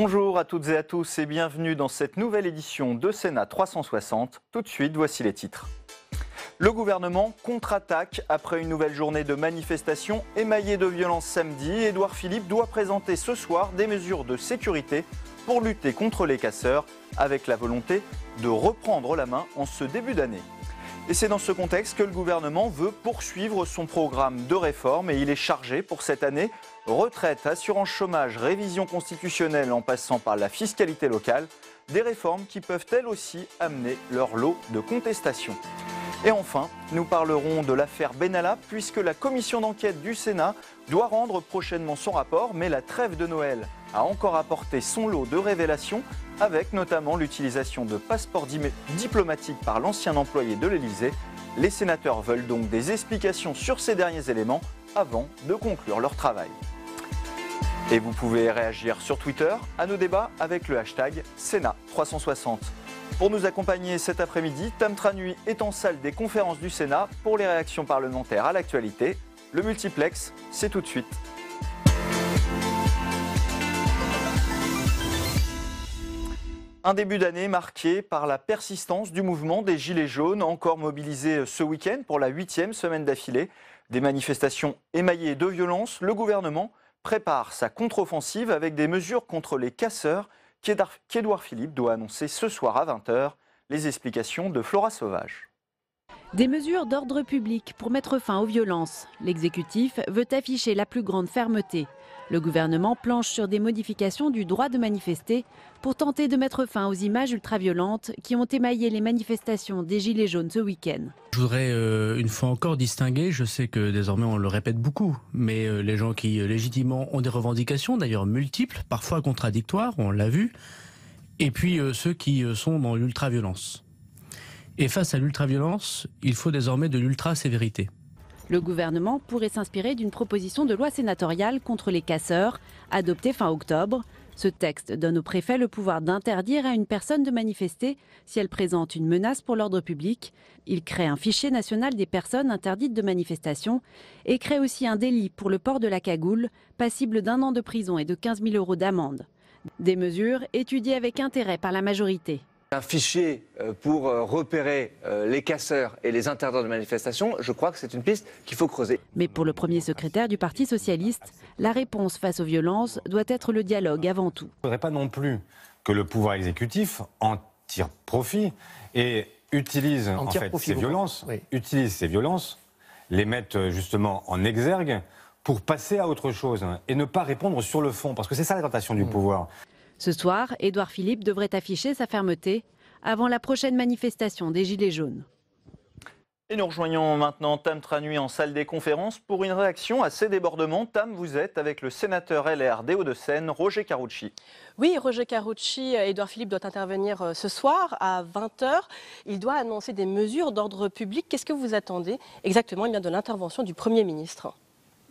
Bonjour à toutes et à tous et bienvenue dans cette nouvelle édition de Sénat 360. Tout de suite, voici les titres. Le gouvernement contre-attaque après une nouvelle journée de manifestations émaillée de violence samedi. Édouard Philippe doit présenter ce soir des mesures de sécurité pour lutter contre les casseurs avec la volonté de reprendre la main en ce début d'année. Et c'est dans ce contexte que le gouvernement veut poursuivre son programme de réforme et il est chargé pour cette année retraite, assurance chômage, révision constitutionnelle en passant par la fiscalité locale, des réformes qui peuvent elles aussi amener leur lot de contestations. Et enfin, nous parlerons de l'affaire Benalla puisque la commission d'enquête du Sénat doit rendre prochainement son rapport, mais la trêve de Noël a encore apporté son lot de révélations avec notamment l'utilisation de passeports diplomatiques par l'ancien employé de l'Élysée. Les sénateurs veulent donc des explications sur ces derniers éléments avant de conclure leur travail. Et vous pouvez réagir sur Twitter à nos débats avec le hashtag Sénat360. Pour nous accompagner cet après-midi, Tam Nuit est en salle des conférences du Sénat pour les réactions parlementaires à l'actualité. Le multiplex, c'est tout de suite. Un début d'année marqué par la persistance du mouvement des Gilets jaunes, encore mobilisé ce week-end pour la huitième semaine d'affilée. Des manifestations émaillées de violence, le gouvernement prépare sa contre-offensive avec des mesures contre les casseurs qu'Edouard Philippe doit annoncer ce soir à 20h. Les explications de Flora Sauvage. Des mesures d'ordre public pour mettre fin aux violences. L'exécutif veut afficher la plus grande fermeté. Le gouvernement planche sur des modifications du droit de manifester pour tenter de mettre fin aux images ultraviolentes qui ont émaillé les manifestations des Gilets jaunes ce week-end. Je voudrais euh, une fois encore distinguer, je sais que désormais on le répète beaucoup, mais euh, les gens qui légitimement ont des revendications, d'ailleurs multiples, parfois contradictoires, on l'a vu, et puis euh, ceux qui sont dans l'ultraviolence. Et face à l'ultraviolence, il faut désormais de l'ultra-sévérité. Le gouvernement pourrait s'inspirer d'une proposition de loi sénatoriale contre les casseurs, adoptée fin octobre. Ce texte donne au préfet le pouvoir d'interdire à une personne de manifester si elle présente une menace pour l'ordre public. Il crée un fichier national des personnes interdites de manifestation et crée aussi un délit pour le port de la cagoule, passible d'un an de prison et de 15 000 euros d'amende. Des mesures étudiées avec intérêt par la majorité. Un fichier euh, pour euh, repérer euh, les casseurs et les interdits de manifestation, je crois que c'est une piste qu'il faut creuser. Mais pour le premier secrétaire du Parti socialiste, la réponse face aux violences doit être le dialogue avant tout. Il ne faudrait pas non plus que le pouvoir exécutif en tire profit et utilise ces violences, utilise ces violences, les mette justement en exergue pour passer à autre chose et ne pas répondre sur le fond, parce que c'est ça la tentation du mm. pouvoir. Ce soir, Édouard Philippe devrait afficher sa fermeté avant la prochaine manifestation des Gilets jaunes. Et nous rejoignons maintenant Tam Tranui en salle des conférences pour une réaction à ces débordements. Tam, vous êtes avec le sénateur LR des Hauts-de-Seine, Roger Carucci. Oui, Roger Carucci, Édouard Philippe doit intervenir euh, ce soir à 20h. Il doit annoncer des mesures d'ordre public. Qu'est-ce que vous attendez exactement de l'intervention du Premier ministre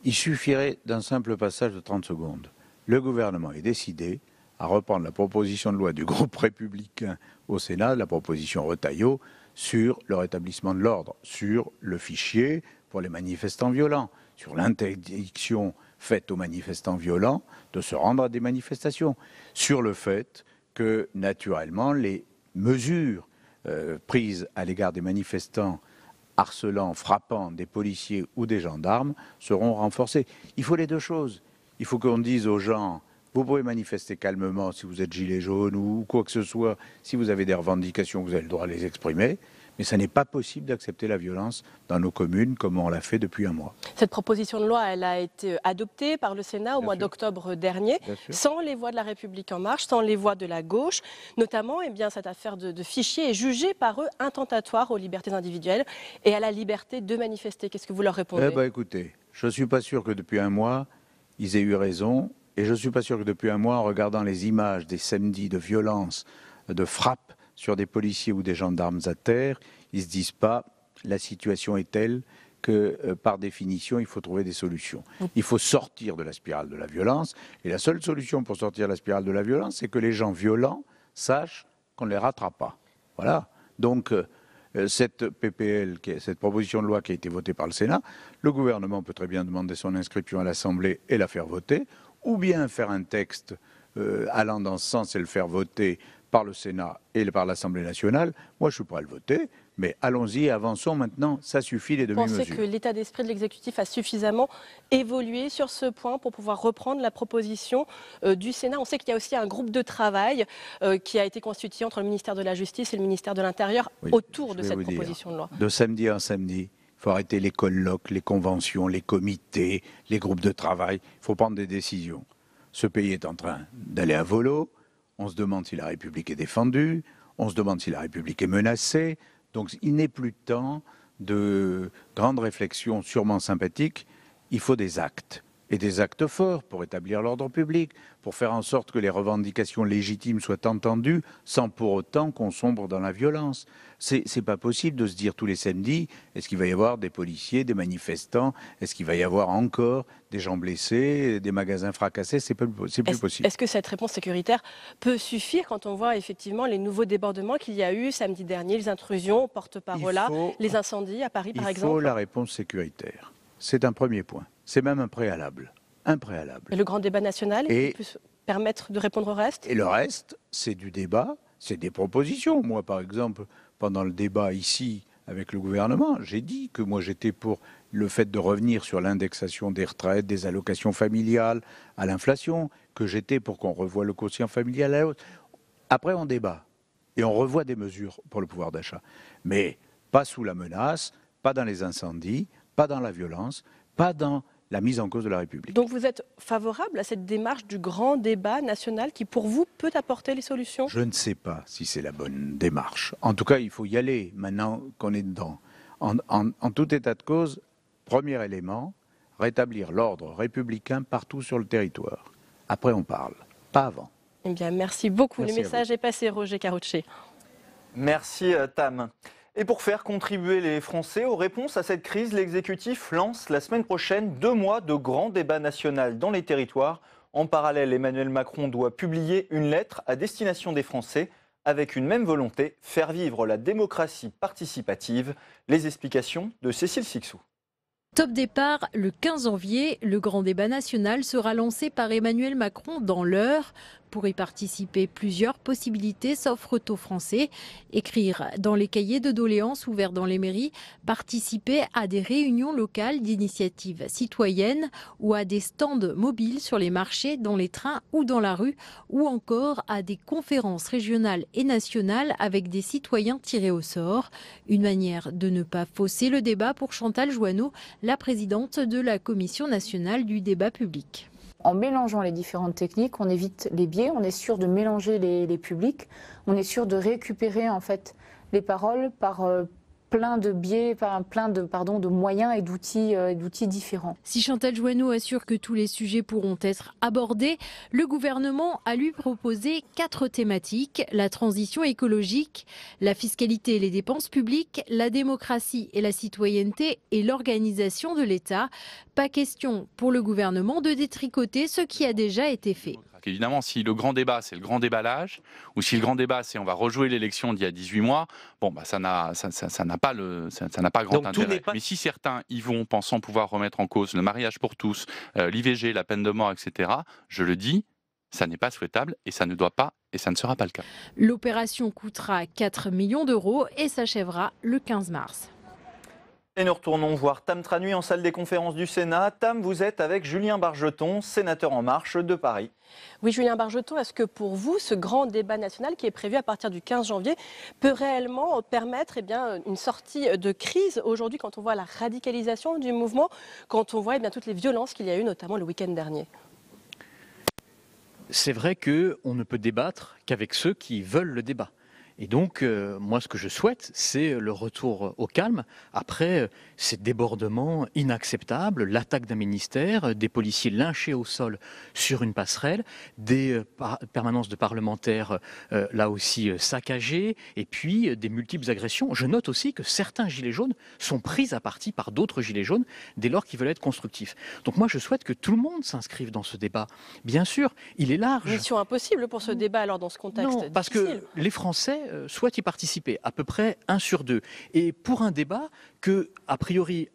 Il suffirait d'un simple passage de 30 secondes. Le gouvernement est décidé, à reprendre la proposition de loi du groupe républicain au Sénat, la proposition Retailleau, sur le rétablissement de l'ordre, sur le fichier pour les manifestants violents, sur l'interdiction faite aux manifestants violents de se rendre à des manifestations, sur le fait que, naturellement, les mesures euh, prises à l'égard des manifestants harcelants, frappant des policiers ou des gendarmes seront renforcées. Il faut les deux choses. Il faut qu'on dise aux gens vous pouvez manifester calmement si vous êtes gilet jaune ou quoi que ce soit. Si vous avez des revendications, vous avez le droit de les exprimer. Mais ça n'est pas possible d'accepter la violence dans nos communes comme on l'a fait depuis un mois. Cette proposition de loi, elle a été adoptée par le Sénat au mois d'octobre dernier, sans les voix de la République en marche, sans les voix de la gauche. Notamment, eh bien, cette affaire de, fichiers est jugée par eux intentatoire aux libertés individuelles et à la liberté de manifester. Qu'est-ce que vous leur répondez eh ben, Écoutez, je ne suis pas sûr que depuis un mois, ils aient eu raison et je ne suis pas sûr que depuis un mois, en regardant les images des samedis de violence, de frappe sur des policiers ou des gendarmes à terre, ils ne se disent pas la situation est telle que euh, par définition, il faut trouver des solutions. Il faut sortir de la spirale de la violence. Et la seule solution pour sortir de la spirale de la violence, c'est que les gens violents sachent qu'on ne les rattrape pas. Voilà. Donc, euh, euh, cette PPL, cette proposition de loi qui a été votée par le Sénat, le gouvernement peut très bien demander son inscription à l'Assemblée et la faire voter ou bien faire un texte euh, allant dans ce sens et le faire voter par le Sénat et par l'Assemblée nationale, moi je suis le voter, mais allons-y, avançons maintenant, ça suffit les demi-mesures. Pensez que l'état d'esprit de l'exécutif a suffisamment évolué sur ce point pour pouvoir reprendre la proposition euh, du Sénat. On sait qu'il y a aussi un groupe de travail euh, qui a été constitué entre le ministère de la Justice et le ministère de l'Intérieur autour de cette proposition de loi. De samedi en samedi, il faut arrêter les colloques, les conventions, les comités, les groupes de travail. Il faut prendre des décisions. Ce pays est en train d'aller à volo. On se demande si la République est défendue. On se demande si la République est menacée. Donc il n'est plus temps de grandes réflexions sûrement sympathiques. Il faut des actes et des actes forts pour établir l'ordre public, pour faire en sorte que les revendications légitimes soient entendues sans pour autant qu'on sombre dans la violence. C'est pas possible de se dire tous les samedis est-ce qu'il va y avoir des policiers, des manifestants, est-ce qu'il va y avoir encore des gens blessés, des magasins fracassés, c'est plus, plus possible. Est-ce que cette réponse sécuritaire peut suffire quand on voit effectivement les nouveaux débordements qu'il y a eu samedi dernier, les intrusions, porte-parole, les incendies à Paris par exemple faut la réponse sécuritaire. C'est un premier point. C'est même un préalable. Un préalable. le grand débat national permettre de répondre au reste Et le reste, c'est du débat, c'est des propositions. Moi, par exemple, pendant le débat ici avec le gouvernement, j'ai dit que moi j'étais pour le fait de revenir sur l'indexation des retraites, des allocations familiales, à l'inflation, que j'étais pour qu'on revoie le quotient familial à la hausse. Après, on débat et on revoit des mesures pour le pouvoir d'achat. Mais pas sous la menace, pas dans les incendies, pas dans la violence, pas dans la mise en cause de la République. Donc vous êtes favorable à cette démarche du grand débat national qui, pour vous, peut apporter les solutions Je ne sais pas si c'est la bonne démarche. En tout cas, il faut y aller maintenant qu'on est dedans. En, tout état de cause, premier élément, rétablir l'ordre républicain partout sur le territoire. Après, on parle, pas avant. Eh bien, merci beaucoup. le message est passé, Roger Carucci. Merci, euh, Tam. Et pour faire contribuer les Français aux réponses à cette crise, l'exécutif lance la semaine prochaine deux mois de grands débats national dans les territoires. En parallèle, Emmanuel Macron doit publier une lettre à destination des Français avec une même volonté, faire vivre la démocratie participative. Les explications de Cécile Sixou. Top départ, le 15 janvier, le grand débat national sera lancé par Emmanuel Macron dans l'heure. Pour y participer, plusieurs possibilités s'offrent aux Français. Écrire dans les cahiers de doléances ouverts dans les mairies, participer à des réunions locales d'initiatives citoyennes ou à des stands mobiles sur les marchés, dans les trains ou dans la rue, ou encore à des conférences régionales et nationales avec des citoyens tirés au sort. Une manière de ne pas fausser le débat pour Chantal Joanneau, la présidente de la Commission nationale du débat public en mélangeant les différentes techniques, on évite les biais, on est sûr de mélanger les, publics, on est sûr de récupérer en fait les paroles par, euh, plein de biais, plein de, pardon, de moyens et d'outils, euh, d'outils différents. Si Chantal Joanneau assure que tous les sujets pourront être abordés, le gouvernement a lui proposé quatre thématiques la transition écologique, la fiscalité et les dépenses publiques, la démocratie et la citoyenneté et l'organisation de l'État. Pas question pour le gouvernement de détricoter ce qui a déjà été fait. Évidemment, si le grand débat, c'est le grand déballage, ou si le grand débat, c'est on va rejouer l'élection d'il y a 18 mois, bon, bah, ça n'a ça, pas, le, ça, pas grand intérêt. Mais si certains y vont pensant pouvoir remettre en cause le mariage pour tous, euh, l'IVG, la peine de mort, etc., je le dis, ça n'est pas souhaitable et ça ne doit pas et ça ne sera pas le cas. L'opération coûtera 4 millions d'euros et s'achèvera le 15 mars. Et nous retournons voir Tam Tranui en salle des conférences du Sénat. Tam, vous êtes avec Julien Bargeton, sénateur en marche de Paris. Oui, Julien Bargeton, est-ce que pour vous, ce grand débat national qui est prévu à partir du 15 janvier peut réellement permettre eh bien, une sortie de crise aujourd'hui quand on voit la radicalisation du mouvement, quand on voit eh bien, toutes les violences qu'il y a eu notamment le week-end dernier C'est vrai qu'on ne peut débattre qu'avec ceux qui veulent le débat. Et donc, euh, moi, ce que je souhaite, c'est le retour au calme après euh, ces débordements inacceptables, l'attaque d'un ministère, euh, des policiers lynchés au sol sur une passerelle, des permanences de parlementaires là aussi saccagées, et puis des multiples agressions. Je note aussi que certains gilets jaunes sont pris à partie par d'autres gilets jaunes dès lors qu'ils veulent être constructifs. Donc, moi, je souhaite que tout le monde s'inscrive dans ce débat. Bien sûr, il est large. Mission impossible pour ce débat alors dans ce contexte. Non, parce que les Français euh, soit y participer, à peu près un sur deux. Et pour un débat que, a priori,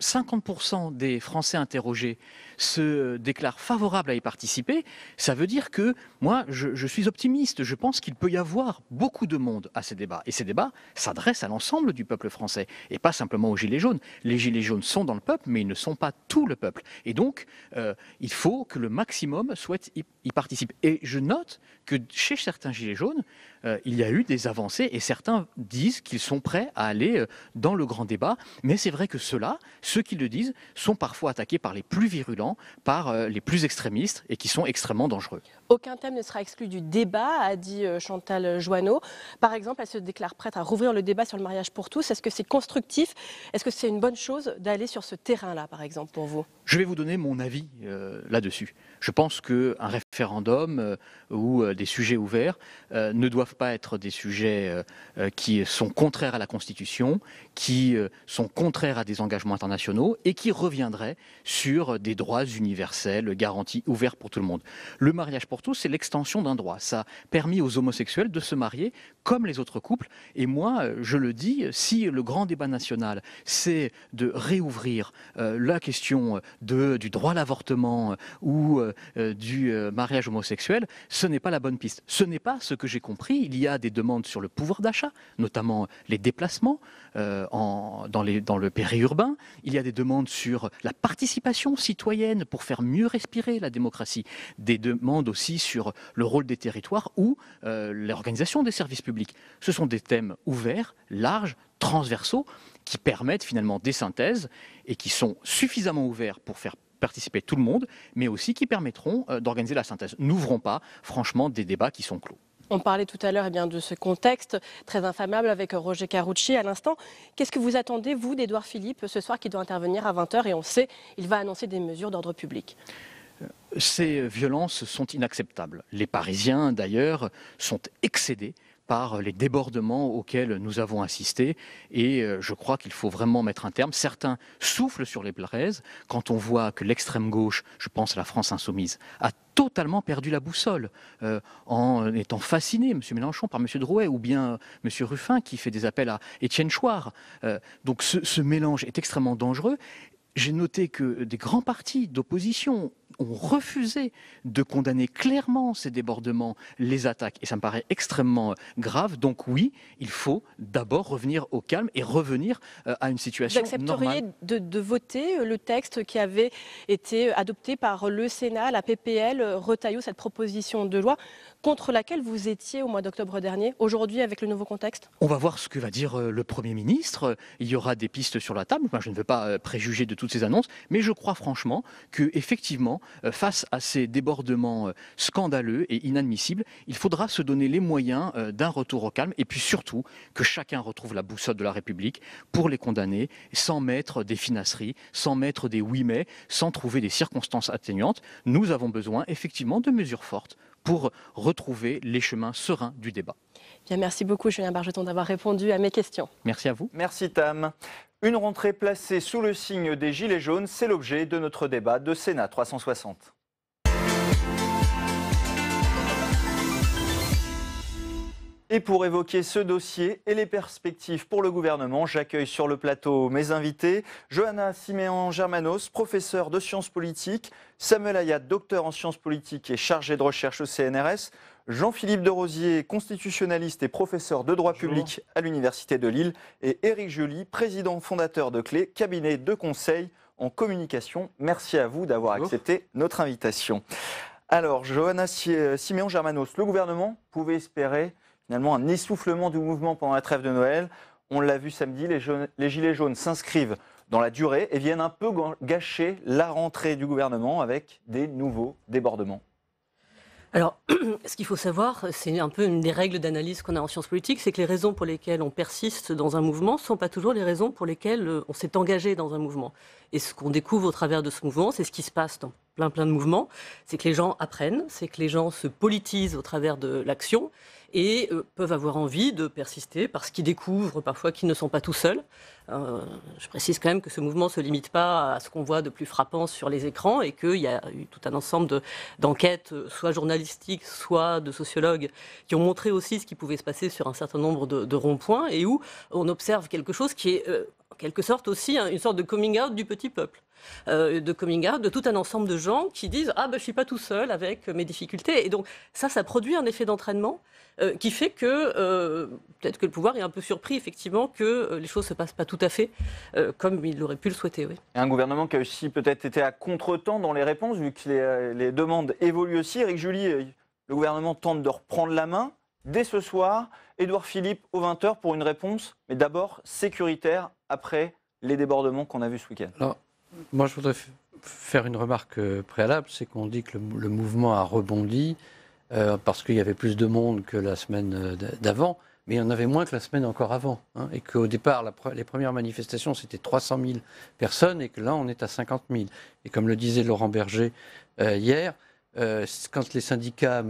50% des Français interrogés se déclare favorable à y participer, ça veut dire que moi, je, suis optimiste. Je pense qu'il peut y avoir beaucoup de monde à ces débats. Et ces débats s'adressent à l'ensemble du peuple français et pas simplement aux Gilets jaunes. Les Gilets jaunes sont dans le peuple, mais ils ne sont pas tout le peuple. Et donc, euh, il faut que le maximum souhaite y, participer. Et je note que chez certains Gilets jaunes, euh, il y a eu des avancées et certains disent qu'ils sont prêts à aller euh, dans le grand débat. Mais c'est vrai que ceux-là, ceux qui le disent, sont parfois attaqués par les plus virulents par euh, les plus extrémistes et qui sont extrêmement dangereux. Aucun thème ne sera exclu du débat, a dit euh, Chantal Joanneau. Par exemple, elle se déclare prête à rouvrir le débat sur le mariage pour tous. Est-ce que c'est constructif Est-ce que c'est une bonne chose d'aller sur ce terrain-là, par exemple, pour vous Je vais vous donner mon avis euh, là-dessus. Je pense qu'un référendum euh, ou euh, des sujets ouverts euh, ne doivent pas être des sujets qui sont contraires à la Constitution, qui sont contraires à des engagements internationaux et qui reviendraient sur des droits universels garantis, ouverts pour tout le monde. Le mariage pour tous, c'est l'extension d'un droit. Ça a permis aux homosexuels de se marier comme les autres couples. Et moi, je le dis, si le grand débat national, c'est de réouvrir la question de, du droit à l'avortement ou du mariage, mariage homosexuel, ce n'est pas la bonne piste. Ce n'est pas ce que j'ai compris. Il y a des demandes sur le pouvoir d'achat, notamment les déplacements euh, dans, les, dans le périurbain. Il y a des demandes sur la participation citoyenne pour faire mieux respirer la démocratie. Des demandes aussi sur le rôle des territoires ou euh, l'organisation des services publics. Ce sont des thèmes ouverts, larges, transversaux, qui permettent finalement des synthèses et qui sont suffisamment ouverts pour faire participer tout le monde, mais aussi qui permettront euh, d'organiser la synthèse. N'ouvrons pas, franchement, des débats qui sont clos. On parlait tout à l'heure eh de ce contexte très infamable avec euh, Roger Carucci à l'instant. Qu'est-ce que vous attendez, vous, d'Edouard Philippe, ce soir qui doit intervenir à 20h et on sait, qu'il va annoncer des mesures d'ordre public euh, ces violences sont inacceptables. Les Parisiens, d'ailleurs, sont excédés par les débordements auxquels nous avons assisté. Et euh, je crois qu'il faut vraiment mettre un terme. Certains soufflent sur les plaises quand on voit que l'extrême gauche, je pense à la France insoumise, a totalement perdu la boussole euh, en étant fasciné, M. Mélenchon, par M. Drouet ou bien euh, M. Ruffin qui fait des appels à Étienne Chouard. donc ce mélange est extrêmement dangereux. J'ai noté que des grands partis d'opposition ont refusé de condamner clairement ces débordements, les attaques. Et ça me paraît extrêmement euh, grave. Donc oui, il faut d'abord revenir au calme et revenir euh, à une situation normale. Vous de, de voter euh, le texte qui avait été adopté par le Sénat, la PPL, Retailleau, cette proposition de loi contre laquelle vous étiez au mois d'octobre dernier, aujourd'hui avec le nouveau contexte On va voir ce que va dire le Premier ministre. Il y aura des pistes sur la table. je ne veux pas préjuger de toutes ces annonces, mais je crois franchement que effectivement euh, face à ces débordements euh, scandaleux et inadmissibles, il faudra se donner les moyens euh, d'un retour au calme et puis surtout que chacun retrouve la boussole de la République pour les condamner sans mettre des finasseries, sans mettre des oui mais, sans trouver des circonstances atténuantes. Nous avons besoin effectivement de mesures fortes pour retrouver les chemins sereins du débat. merci beaucoup Julien Bargeton d'avoir répondu à mes questions. Merci à vous. Merci Tam. Une rentrée placée sous le signe des Gilets jaunes, c'est l'objet de notre débat de Sénat 360. Et pour évoquer ce dossier et les perspectives pour le gouvernement, j'accueille sur le plateau mes invités. Johanna Siméon Germanos, professeure de sciences politiques, Samuel Ayat, docteur en sciences politiques et chargé de recherche au CNRS, Jean-Philippe de Rosier, constitutionnaliste et professeur de droit public à l'Université de Lille, et Éric Joly, président fondateur de Clé, cabinet de conseil en communication. Merci à vous d'avoir accepté notre invitation. Alors, Johanna euh, Siméon Germanos, le gouvernement pouvait espérer finalement un essoufflement du mouvement pendant la trêve de Noël. On l'a vu samedi, les Gilets jaunes s'inscrivent dans la durée et viennent un peu gâcher la rentrée du gouvernement avec des nouveaux débordements. Alors, ce qu'il faut savoir, c'est un peu une des règles d'analyse qu'on a en sciences politiques, c'est que les raisons pour lesquelles on persiste dans un mouvement ne sont pas toujours les raisons pour lesquelles euh, on s'est engagé dans un mouvement. Et ce qu'on découvre au travers de ce mouvement, c'est ce qui se passe dans plein plein de mouvements, c'est que les gens apprennent, c'est que les gens se politisent au travers de l'action, et euh, peuvent avoir envie de persister parce qu'ils découvrent parfois qu'ils ne sont pas tout seuls. Euh, je précise quand même que ce mouvement ne se limite pas à ce qu'on voit de plus frappant sur les écrans et qu'il y a eu tout un ensemble d'enquêtes, euh, soit journalistiques, soit de sociologues, qui ont montré aussi ce qui pouvait se passer sur un certain nombre de, de ronds-points et où on observe quelque chose qui est quelque sorte aussi hein, une sorte de coming out du petit peuple. Euh, de coming out de tout un ensemble de gens qui disent ah ben je suis pas tout seul avec mes difficultés et donc ça ça produit un effet d'entraînement euh, qui fait que euh, peut-être que le pouvoir est un peu surpris effectivement que les choses se passent pas tout à fait comme il aurait pu le souhaiter oui. un gouvernement qui a aussi peut-être été à contre-temps dans les réponses vu que les, demandes évoluent aussi Eric Julie le gouvernement tente de reprendre la main dès ce soir Édouard Philippe au 20h pour une réponse mais d'abord sécuritaire après les débordements qu'on a vus ce week-end Alors, moi, je voudrais faire une remarque euh, préalable, c'est qu'on dit que le, mouvement a rebondi euh, parce qu'il y avait plus de monde que la semaine euh, d'avant, mais il y en avait moins que la semaine encore avant. Hein, et qu'au départ, les premières manifestations, c'était 300 000 personnes, et que là, on est à 50 000. Et comme le disait Laurent Berger hier, quand les syndicats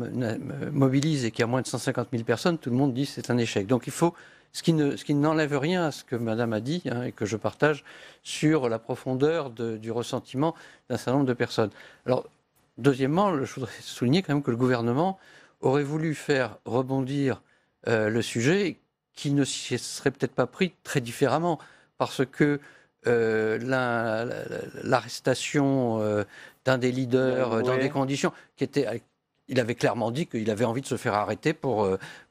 mobilisent et qu'il y a moins de 150 000 personnes, tout le monde dit c'est un échec. Donc il faut ce qui, ne, n'enlève rien à ce que Madame a dit hein, et que je partage sur la profondeur du ressentiment d'un certain nombre de personnes. Alors, deuxièmement, je voudrais souligner quand même que le gouvernement aurait voulu faire rebondir euh, le sujet qui ne serait peut-être pas pris très différemment parce que euh, l'arrestation euh, d'un des leaders dans des conditions qui il avait clairement dit qu'il avait envie de se faire arrêter pour,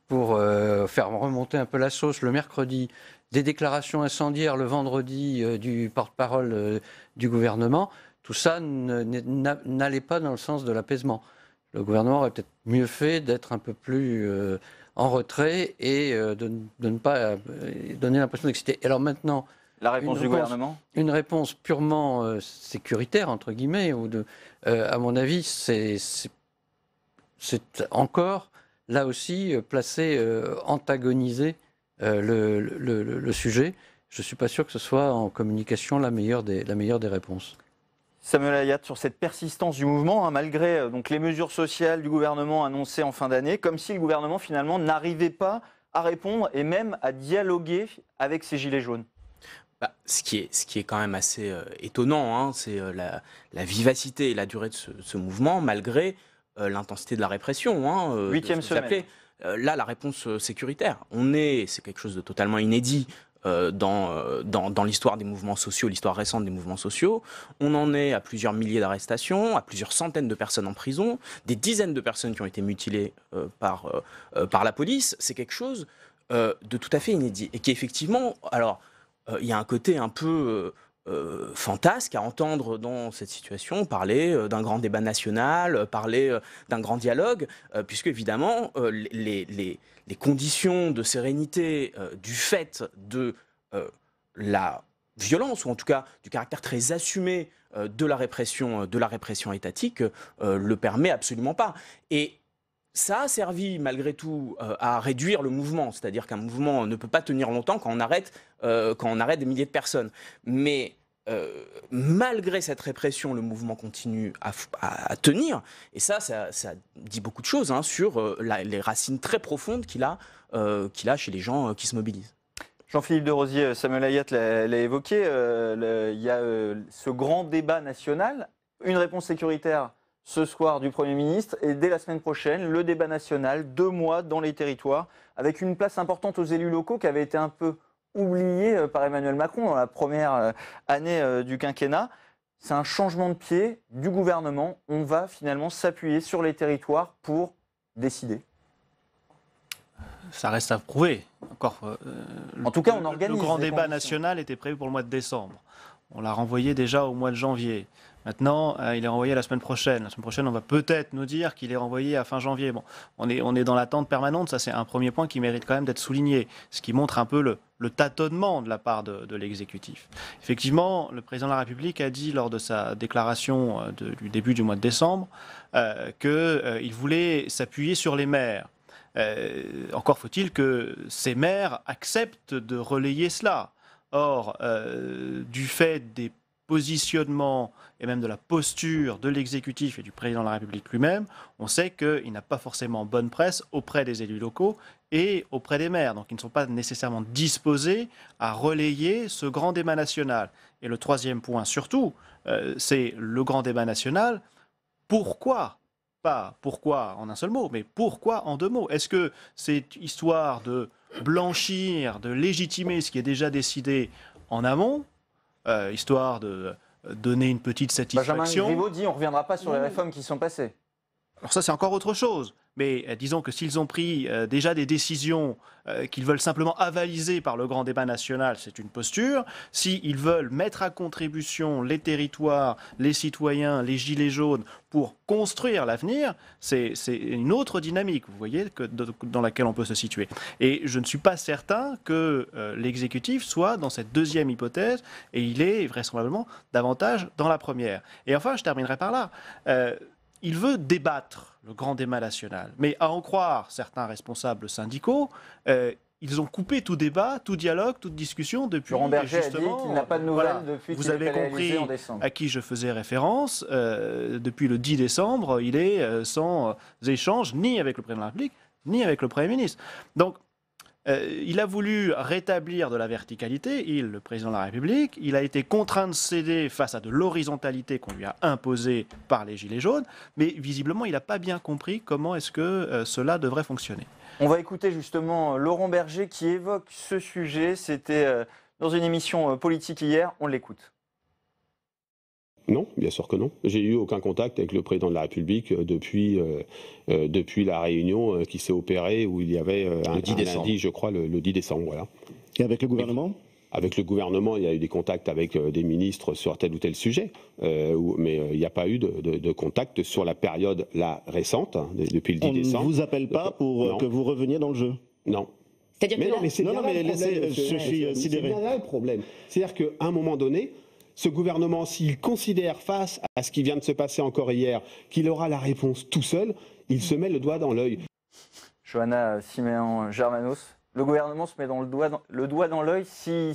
pour euh, faire remonter un peu la sauce le mercredi, des déclarations incendiaires le vendredi euh, du porte-parole euh, du gouvernement, tout ça n'allait pas dans le sens de l'apaisement. Le gouvernement aurait peut-être mieux fait d'être un peu plus en retrait et de, ne pas donner l'impression d'exciter. Alors maintenant... La réponse du gouvernement Une réponse purement sécuritaire, entre guillemets, ou de, à mon avis, c'est encore là aussi, euh, placer, euh, antagoniser euh, le, sujet. Je ne suis pas sûr que ce soit en communication la meilleure des, la meilleure des réponses. Samuel Ayat, sur cette persistance du mouvement, hein, malgré donc, les mesures sociales du gouvernement annoncées en fin d'année, comme si le gouvernement finalement n'arrivait pas à répondre et même à dialoguer avec ces gilets jaunes. Bah, ce, qui est, ce qui est quand même assez étonnant, hein, c'est la, vivacité et la durée de ce mouvement, malgré euh, l'intensité de la répression. Hein, euh, Huitième semaine. Euh, là, la réponse sécuritaire. On est, c'est quelque chose de totalement inédit. dans, dans, l'histoire des mouvements sociaux, l'histoire récente des mouvements sociaux. On en est à plusieurs milliers d'arrestations, à plusieurs centaines de personnes en prison, des dizaines de personnes qui ont été mutilées par, par la police. C'est quelque chose de tout à fait inédit et qui effectivement, alors, il y a un côté un peu... Euh, fantasque à entendre dans cette situation parler euh, d'un grand débat national, euh, parler d'un grand dialogue, puisque évidemment les, conditions de sérénité du fait de la violence, ou en tout cas du caractère très assumé de la répression, de la répression étatique, le permet absolument pas. Et ça a servi malgré tout euh, à réduire le mouvement, c'est-à-dire qu'un mouvement ne peut pas tenir longtemps quand on arrête, euh, quand on arrête des milliers de personnes. Mais euh, malgré cette répression, le mouvement continue à, tenir. Et ça, ça, dit beaucoup de choses hein, sur les racines très profondes qu'il a, chez les gens qui se mobilisent. Jean-Philippe de Rosier, Samuel Ayat l'a évoqué, il y a ce grand débat national, une réponse sécuritaire ce soir du Premier ministre et dès la semaine prochaine, le débat national, deux mois dans les territoires, avec une place importante aux élus locaux qui avait été un peu oubliée euh, par Emmanuel Macron dans la première euh, année euh, du quinquennat. C'est un changement de pied du gouvernement. On va finalement s'appuyer sur les territoires pour décider. Ça reste à prouver. Encore, en tout cas, on organise. Le grand débat national était prévu pour le mois de décembre. On l'a renvoyé déjà au mois de janvier. Maintenant, euh, il est renvoyé la semaine prochaine. La semaine prochaine, on va peut-être nous dire qu'il est renvoyé à fin janvier. Bon, on est, on est dans l'attente permanente. Ça, c'est un premier point qui mérite quand même d'être souligné, ce qui montre un peu le, tâtonnement de la part de, l'exécutif. Effectivement, le président de la République a dit lors de sa déclaration euh, du début du mois de décembre euh, qu'il voulait s'appuyer sur les maires. encore faut-il que ces maires acceptent de relayer cela. Or, du fait des positionnement et même de la posture de l'exécutif et du président de la République lui-même, on sait qu'il n'a pas forcément bonne presse auprès des élus locaux et auprès des maires. Donc ils ne sont pas nécessairement disposés à relayer ce grand débat national. Et le troisième point surtout, euh, c'est le grand débat national. Pourquoi pas pourquoi en un seul mot, mais pourquoi en deux mots Est-ce que cette histoire de blanchir, de légitimer ce qui est déjà décidé en amont euh, histoire de euh, donner une petite satisfaction. Benjamin Griveaux dit on ne reviendra pas sur les réformes qui sont passées. Alors ça, c'est encore autre chose. Mais euh, disons que s'ils ont pris euh, déjà des décisions euh, qu'ils veulent simplement avaliser par le grand débat national, c'est une posture. S'ils veulent mettre à contribution les territoires, les citoyens, les gilets jaunes pour construire l'avenir, c'est une autre dynamique, vous voyez, dans laquelle on peut se situer. Et je ne suis pas certain que l'exécutif soit dans cette deuxième hypothèse, et il est vraisemblablement davantage dans la première. Et enfin, je terminerai par là il veut débattre le grand débat national. Mais à en croire certains responsables syndicaux, euh, ils ont coupé tout débat, tout dialogue, toute discussion depuis. Laurent justement, n'a pas de euh, nouvelles Vous avez compris à qui je faisais référence. Euh, depuis le 10 décembre, il est sans échange ni avec le président de la République, ni avec le Premier ministre. Donc, euh, il a voulu rétablir de la verticalité, il, le président de la République, il a été contraint de céder face à de l'horizontalité qu'on lui a imposée par les Gilets jaunes, mais visiblement, il n'a pas bien compris comment est-ce que euh, cela devrait fonctionner. On va écouter justement euh, Laurent Berger qui évoque ce sujet, c'était dans une émission politique hier, on l'écoute. Non, bien sûr que non. J'ai eu aucun contact avec le président de la République euh, depuis, euh, euh, depuis la réunion qui s'est opérée où il y avait un, le 10 décembre, je crois, le, 10 décembre. Et avec le gouvernement avec le gouvernement, il y a eu des contacts avec des ministres sur tel ou tel sujet, mais il n'y a pas eu de, contact sur la période la récente, hein, depuis le 10 décembre. On ne vous appelle pas pour que vous reveniez dans le jeu Non, c'est-à-dire non, mais c'est non, problème. C'est-à-dire qu'à un moment donné, ce gouvernement, s'il considère face à ce qui vient de se passer encore hier, qu'il aura la réponse tout seul, il se met le doigt dans l'œil. Johanna Siméon-Germanos, le gouvernement se met dans le doigt dans, l'œil s'il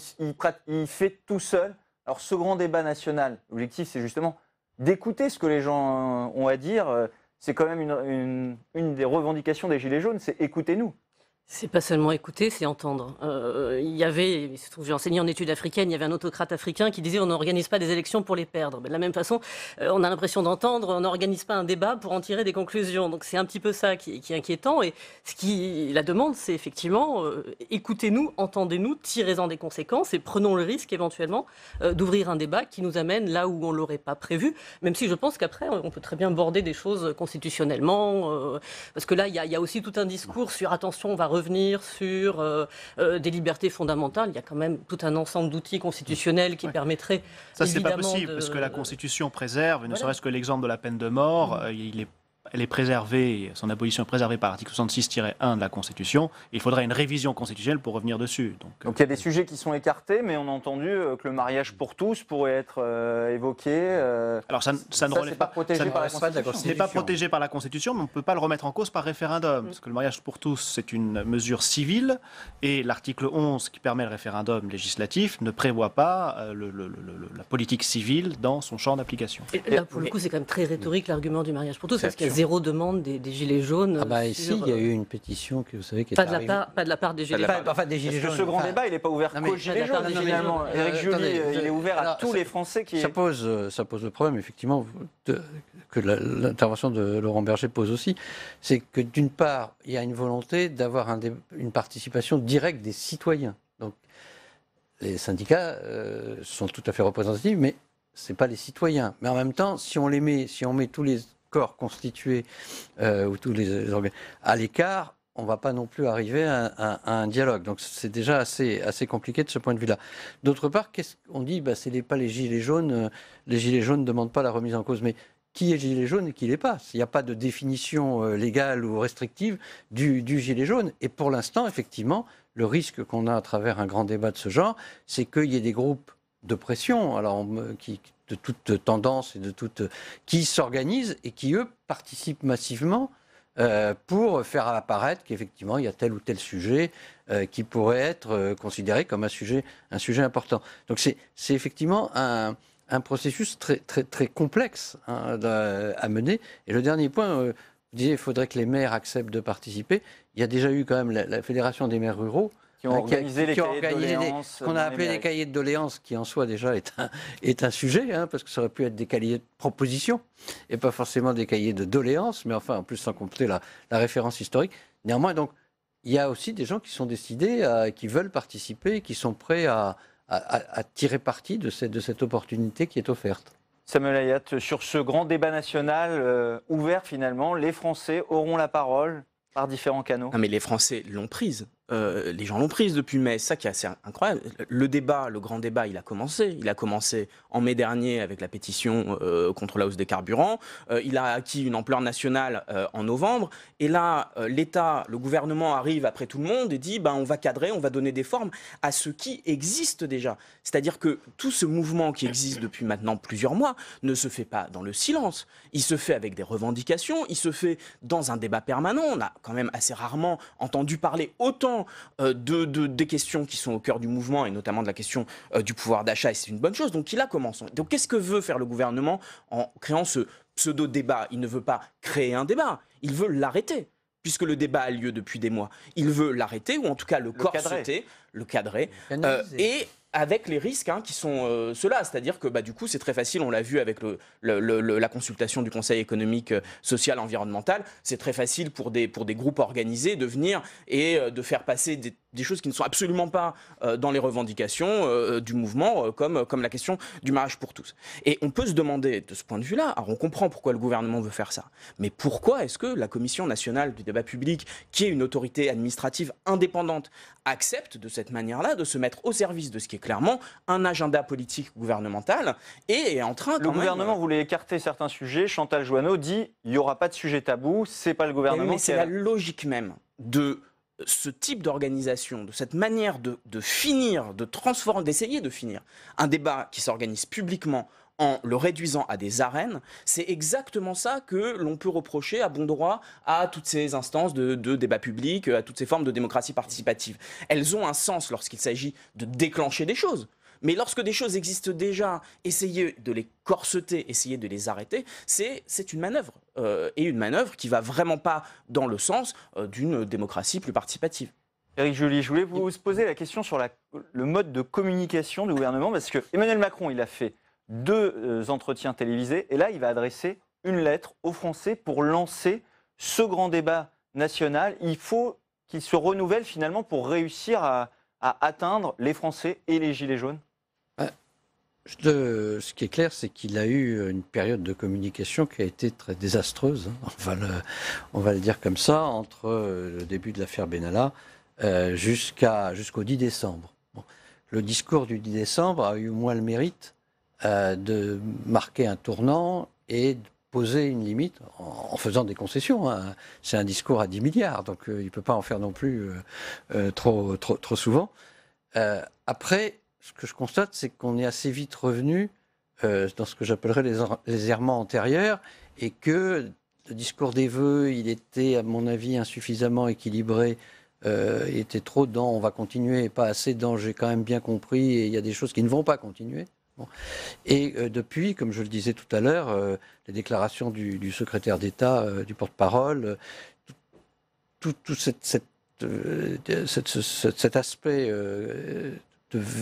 fait tout seul. Alors ce grand débat national, l'objectif c'est justement d'écouter ce que les gens ont à dire. Euh, c'est quand même une, une des revendications des Gilets jaunes, c'est écoutez-nous. C'est pas seulement écouter, c'est entendre. Euh, il y avait, il se trouve, j'ai enseigné en études africaines, il y avait un autocrate africain qui disait on n'organise pas des élections pour les perdre. Mais de la même façon, euh, on a l'impression d'entendre, on n'organise pas un débat pour en tirer des conclusions. Donc c'est un petit peu ça qui, est inquiétant. Et ce qui la demande, c'est effectivement euh, écoutez-nous, entendez-nous, tirez-en des conséquences et prenons le risque éventuellement d'ouvrir un débat qui nous amène là où on l'aurait pas prévu. Même si je pense qu'après, on peut très bien border des choses constitutionnellement, parce que là, il y, a, il y, a aussi tout un discours sur attention, on va revenir sur euh, euh, des libertés fondamentales. Il y a quand même tout un ensemble d'outils constitutionnels qui permettraient. Ça, c'est pas possible, parce que la Constitution préserve, ne serait-ce que l'exemple de la peine de mort, mmh. euh, il est elle est préservée, son abolition est préservée par l'article 66-1 de la Constitution. Il faudra une révision constitutionnelle pour revenir dessus. Donc, Donc il y a des euh, sujets qui sont écartés, mais on a entendu euh, que le mariage pour tous pourrait être euh, évoqué. Alors ça, ne relève pas, protégé par la Constitution. C'est pas protégé par la Constitution, mais on ne peut pas le remettre en cause par référendum, mm. parce que le mariage pour tous c'est une mesure civile et l'article 11 qui permet le référendum législatif ne prévoit pas la politique civile dans son champ d'application. Là pour le coup c'est quand même très rhétorique mm. l'argument du mariage pour tous, parce qu'il y a demande des, Gilets jaunes. Ah bah ici, il y a eu une pétition que vous savez qui est pas de la part, Pas de la part des Gilets jaunes. Enfin, des ce grand débat, il n'est pas ouvert qu'aux Gilets jaunes, Éric euh, il est ouvert à tous les Français qui... Ça pose, euh, ça pose le problème, effectivement, que l'intervention de Laurent Berger pose aussi, c'est que d'une part, il y a une volonté d'avoir un une participation directe des citoyens. Donc, les syndicats euh, sont tout à fait représentatifs, mais ce n'est pas les citoyens. Mais en même temps, si on les met, si on met tous les corps constitué euh, ou tous les organes à l'écart, on ne va pas non plus arriver à, un dialogue. Donc c'est déjà assez, assez compliqué de ce point de vue-là. D'autre part, qu'est dit qu'on dit n'est bah, pas les gilets jaunes, euh, les gilets jaunes ne demandent pas la remise en cause. Mais qui est gilet jaune et qui l'est pas. Il n'y a pas de définition euh, légale ou restrictive du, gilet jaune. Et pour l'instant, effectivement, le risque qu'on a à travers un grand débat de ce genre, c'est qu'il y ait des groupes de pression, alors qui, de toute tendance et de toute qui s'organisent et qui eux participent massivement euh, pour faire apparaître qu'effectivement il y a tel ou tel sujet euh, qui pourrait être euh, considéré comme un sujet un sujet important. Donc c'est c'est effectivement un processus très très très complexe hein, à mener. Et le dernier point. vous disiez, il faudrait que les maires acceptent de participer. Il y a déjà eu quand même la Fédération des maires ruraux qui ont ah, organisé les cahiers de doléances. Qu'on a euh, appelé des cahiers de doléances, qui en soi déjà est un, est un sujet, hein, parce que ça aurait pu être des cahiers de propositions, et pas forcément des cahiers de doléances, mais enfin, en plus, sans compter la, la référence historique. Néanmoins, donc, il y a aussi des gens qui sont décidés, qui veulent participer, qui sont prêts à, à, tirer parti de cette, de cette opportunité qui est offerte. Samuel Ayat, sur ce grand débat national euh, ouvert finalement, les Français auront la parole par différents canaux. Non ah, mais les Français l'ont prise. Euh, les gens l'ont prise depuis mai. C'est ça qui est assez incroyable. Le débat, le grand débat, il a commencé. Il a commencé en mai dernier avec la pétition euh, contre la hausse des carburants. Euh, il a acquis une ampleur nationale en novembre. Et là, l'État, le gouvernement arrive après tout le monde et dit ben, on va cadrer, on va donner des formes à ce qui existe déjà. C'est-à-dire que tout ce mouvement qui existe depuis maintenant plusieurs mois ne se fait pas dans le silence. Il se fait avec des revendications, il se fait dans un débat permanent. On a quand même assez rarement entendu parler autant euh, de, des questions qui sont au cœur du mouvement et notamment de la question euh, du pouvoir d'achat et c'est une bonne chose. Donc il a commencé. Donc qu'est-ce que veut faire le gouvernement en créant ce pseudo-débat Il ne veut pas créer un débat, il veut l'arrêter puisque le débat a lieu depuis des mois. Il veut l'arrêter, ou en tout cas le, le cadrer, euh, et avec les risques hein, qui sont euh, ceux-là. C'est-à-dire que bah, du coup, c'est très facile, on l'a vu avec le, la consultation du Conseil économique, euh, social, environnemental, c'est très facile pour des, groupes organisés de venir et euh, de faire passer des des choses qui ne sont absolument pas euh, dans les revendications euh, euh, du mouvement, comme, comme la question du mariage pour tous. Et on peut se demander, de ce point de vue-là, alors on comprend pourquoi le gouvernement veut faire ça, mais pourquoi est-ce que la Commission nationale du débat public, qui est une autorité administrative indépendante, accepte de cette manière-là de se mettre au service de ce qui est clairement un agenda politique gouvernemental et est en train... Le gouvernement voulait écarter certains sujets. Chantal Joanneau dit, il n'y aura pas de sujet tabou, c'est pas le gouvernement. mais c'est la logique même de ce type d'organisation, de cette manière de, finir, de transformer, d'essayer de finir un débat qui s'organise publiquement en le réduisant à des arènes, c'est exactement ça que l'on peut reprocher à bon droit à toutes ces instances de, de, débat public, à toutes ces formes de démocratie participative. Elles ont un sens lorsqu'il s'agit de déclencher des choses. Mais lorsque des choses existent déjà, essayer de les corseter, essayer de les arrêter, c'est une manœuvre. Euh, et une manœuvre qui va vraiment pas dans le sens euh, d'une démocratie plus participative. Eric Julie je voulais vous, poser la question sur le mode de communication du gouvernement, parce que Emmanuel Macron, il a fait deux euh, entretiens télévisés, et là, il va adresser une lettre aux Français pour lancer ce grand débat national. Il faut qu'il se renouvelle finalement pour réussir à, à atteindre les Français et les Gilets jaunes ce qui est clair, c'est qu'il a eu une période de communication qui a été très désastreuse, hein. on, va le, on, va le, dire comme ça, entre euh, le début de l'affaire Benalla euh, jusqu'à, jusqu'au 10 décembre. Le discours du 10 décembre a eu au moins le mérite euh, de marquer un tournant et de poser une limite en, faisant des concessions. Hein. C'est un discours à 10 milliards, donc il ne peut pas en faire non plus trop, trop, trop souvent. après, ce que je constate, c'est qu'on est assez vite revenu euh, dans ce que j'appellerais les, les, errements antérieurs et que le discours des vœux, il était, à mon avis, insuffisamment équilibré. il euh, était trop dans on va continuer et pas assez dans j'ai quand même bien compris et il y a des choses qui ne vont pas continuer. Et euh, depuis, comme je le disais tout à l'heure, les déclarations du, secrétaire d'État, du porte-parole, tout, cet aspect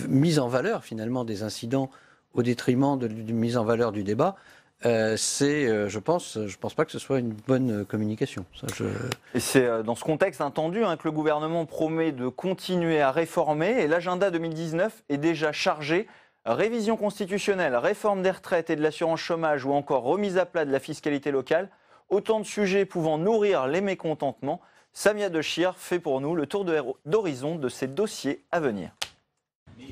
mise en valeur finalement des incidents au détriment de, de mise en valeur du débat. Euh, c'est, euh, je pense, euh, je pense pas que ce soit une bonne communication. Et c'est dans ce contexte entendu hein, que le gouvernement promet de continuer à réformer. Et l'agenda 2019 est déjà chargé. Révision constitutionnelle, réforme des retraites et de l'assurance chômage ou encore remise à plat de la fiscalité locale. Autant de sujets pouvant nourrir les mécontentements. Samia Dechir fait pour nous le tour d'horizon de ces dossiers à venir.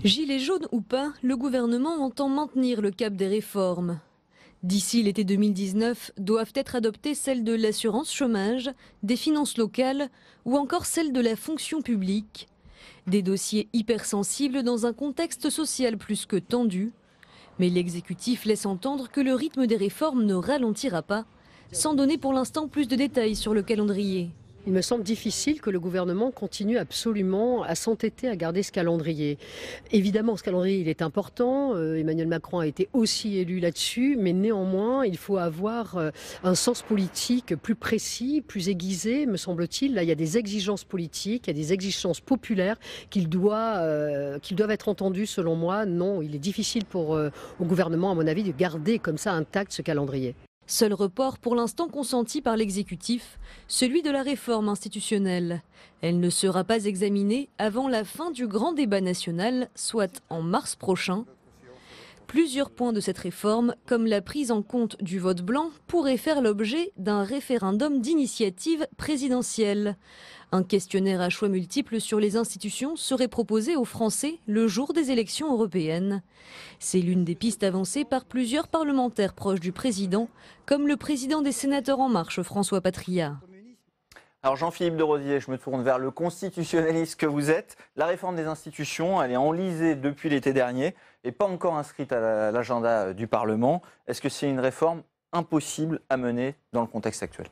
Gilets jaunes ou pas, le gouvernement entend maintenir le cap des réformes. D'ici l'été 2019, doivent être adoptées celles de l'assurance chômage, des finances locales ou encore celles de la fonction publique. Des dossiers hypersensibles dans un contexte social plus que tendu. Mais l'exécutif laisse entendre que le rythme des réformes ne ralentira pas, sans donner pour l'instant plus de détails sur le calendrier. Il me semble difficile que le gouvernement continue absolument à s'entêter à garder ce calendrier. Évidemment, ce calendrier, il est important. Euh, Emmanuel Macron a été aussi élu là-dessus, mais néanmoins, il faut avoir euh, un sens politique plus précis, plus aiguisé, me semble-t-il. Là, il y a des exigences politiques, il y a des exigences populaires qu'il doit, euh, qu'ils doivent être entendues, selon moi. Non, il est difficile pour au gouvernement, à mon avis, de garder comme ça intact ce calendrier. Seul report pour l'instant consenti par l'exécutif, celui de la réforme institutionnelle. Elle ne sera pas examinée avant la fin du grand débat national, soit en mars prochain, Plusieurs points de cette réforme, comme la prise en compte du vote blanc, pourraient faire l'objet d'un référendum d'initiative présidentielle. Un questionnaire à choix multiples sur les institutions serait proposé aux Français le jour des élections européennes. C'est l'une des pistes avancées par plusieurs parlementaires proches du président, comme le président des sénateurs En Marche, François Patria. Alors Jean-Philippe de Rosier, je me tourne vers le constitutionnaliste que vous êtes. La réforme des institutions, elle est enlisée depuis l'été dernier et pas encore inscrite à l'agenda euh, du Parlement. Est-ce que c'est une réforme impossible à mener dans le contexte actuel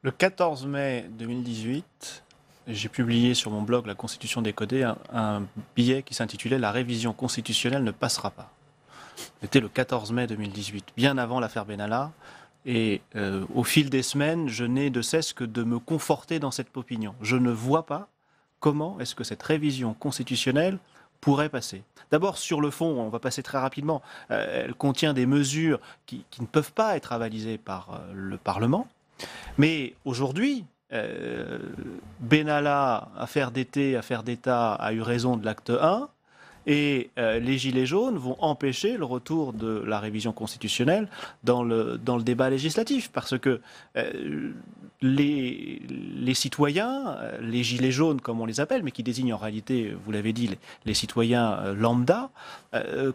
Le 14 mai 2018, j'ai publié sur mon blog La Constitution décodée un billet qui s'intitulait La révision constitutionnelle ne passera pas. C'était le 14 mai 2018, bien avant l'affaire Benalla, et euh, au fil des semaines, je n'ai de cesse que de me conforter dans cette opinion. Je ne vois pas comment est-ce que cette révision constitutionnelle pourrait passer. D'abord, sur le fond, on va passer très rapidement, euh, elle contient des mesures qui, ne peuvent pas être avalisées par euh, le Parlement. Mais aujourd'hui, Benalla, affaire d'été, affaire d'État, a eu raison de l'acte 1. Et euh, les Gilets jaunes vont empêcher le retour de la révision constitutionnelle dans le, dans le débat législatif, parce que euh, les, les citoyens, euh, les Gilets jaunes comme on les appelle, mais qui désignent en réalité, vous l'avez dit, les, citoyens lambda,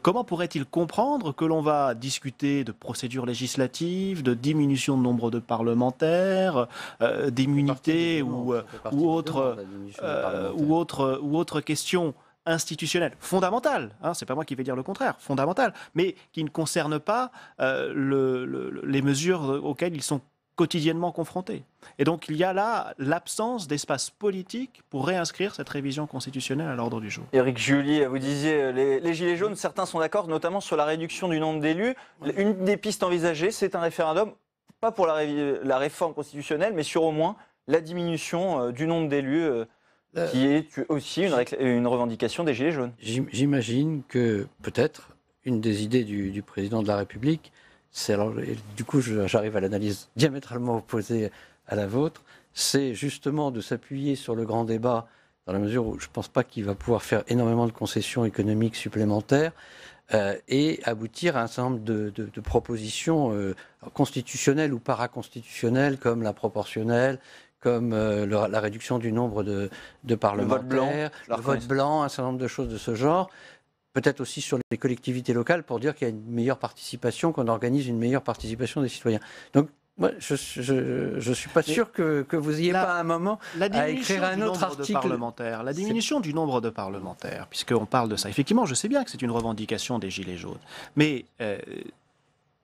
comment pourraient-ils comprendre que l'on va discuter de procédures législatives, de diminution de nombre de parlementaires, d'immunité ou, ou, autres ou autre ou autre questions Institutionnel, fondamentale, hein, c'est pas moi qui vais dire le contraire, Fondamental, mais qui ne concerne pas euh, les mesures auxquelles ils sont quotidiennement confrontés. Et donc il y a là l'absence d'espace politique pour réinscrire cette révision constitutionnelle à l'ordre du jour. Éric Julie, vous disiez les, Gilets jaunes, certains sont d'accord notamment sur la réduction du nombre d'élus. Une des pistes envisagées, c'est un référendum, pas pour la, réforme constitutionnelle, mais sur au moins la diminution euh, du nombre d'élus. Euh, euh, qui est aussi une, euh, une revendication des Gilets jaunes. J'imagine que peut-être une des idées du, président de la République, c'est du coup j'arrive à l'analyse diamétralement opposée à la vôtre, c'est justement de s'appuyer sur le grand débat, dans la mesure où je ne pense pas qu'il va pouvoir faire énormément de concessions économiques supplémentaires, euh, et aboutir à un certain nombre de, propositions constitutionnelles ou paraconstitutionnelles, comme la proportionnelle, comme euh, la réduction du nombre de, parlementaires, le vote, blanc, un certain nombre de choses de ce genre. Peut-être aussi sur les collectivités locales pour dire qu'il y a une meilleure participation, qu'on organise une meilleure participation des citoyens. Donc moi, je ne suis pas sûr que, vous ayez pas un moment à écrire un autre article. la diminution du nombre de parlementaires, puisqu'on parle de ça. Effectivement, je sais bien que c'est une revendication des Gilets jaunes. Mais euh,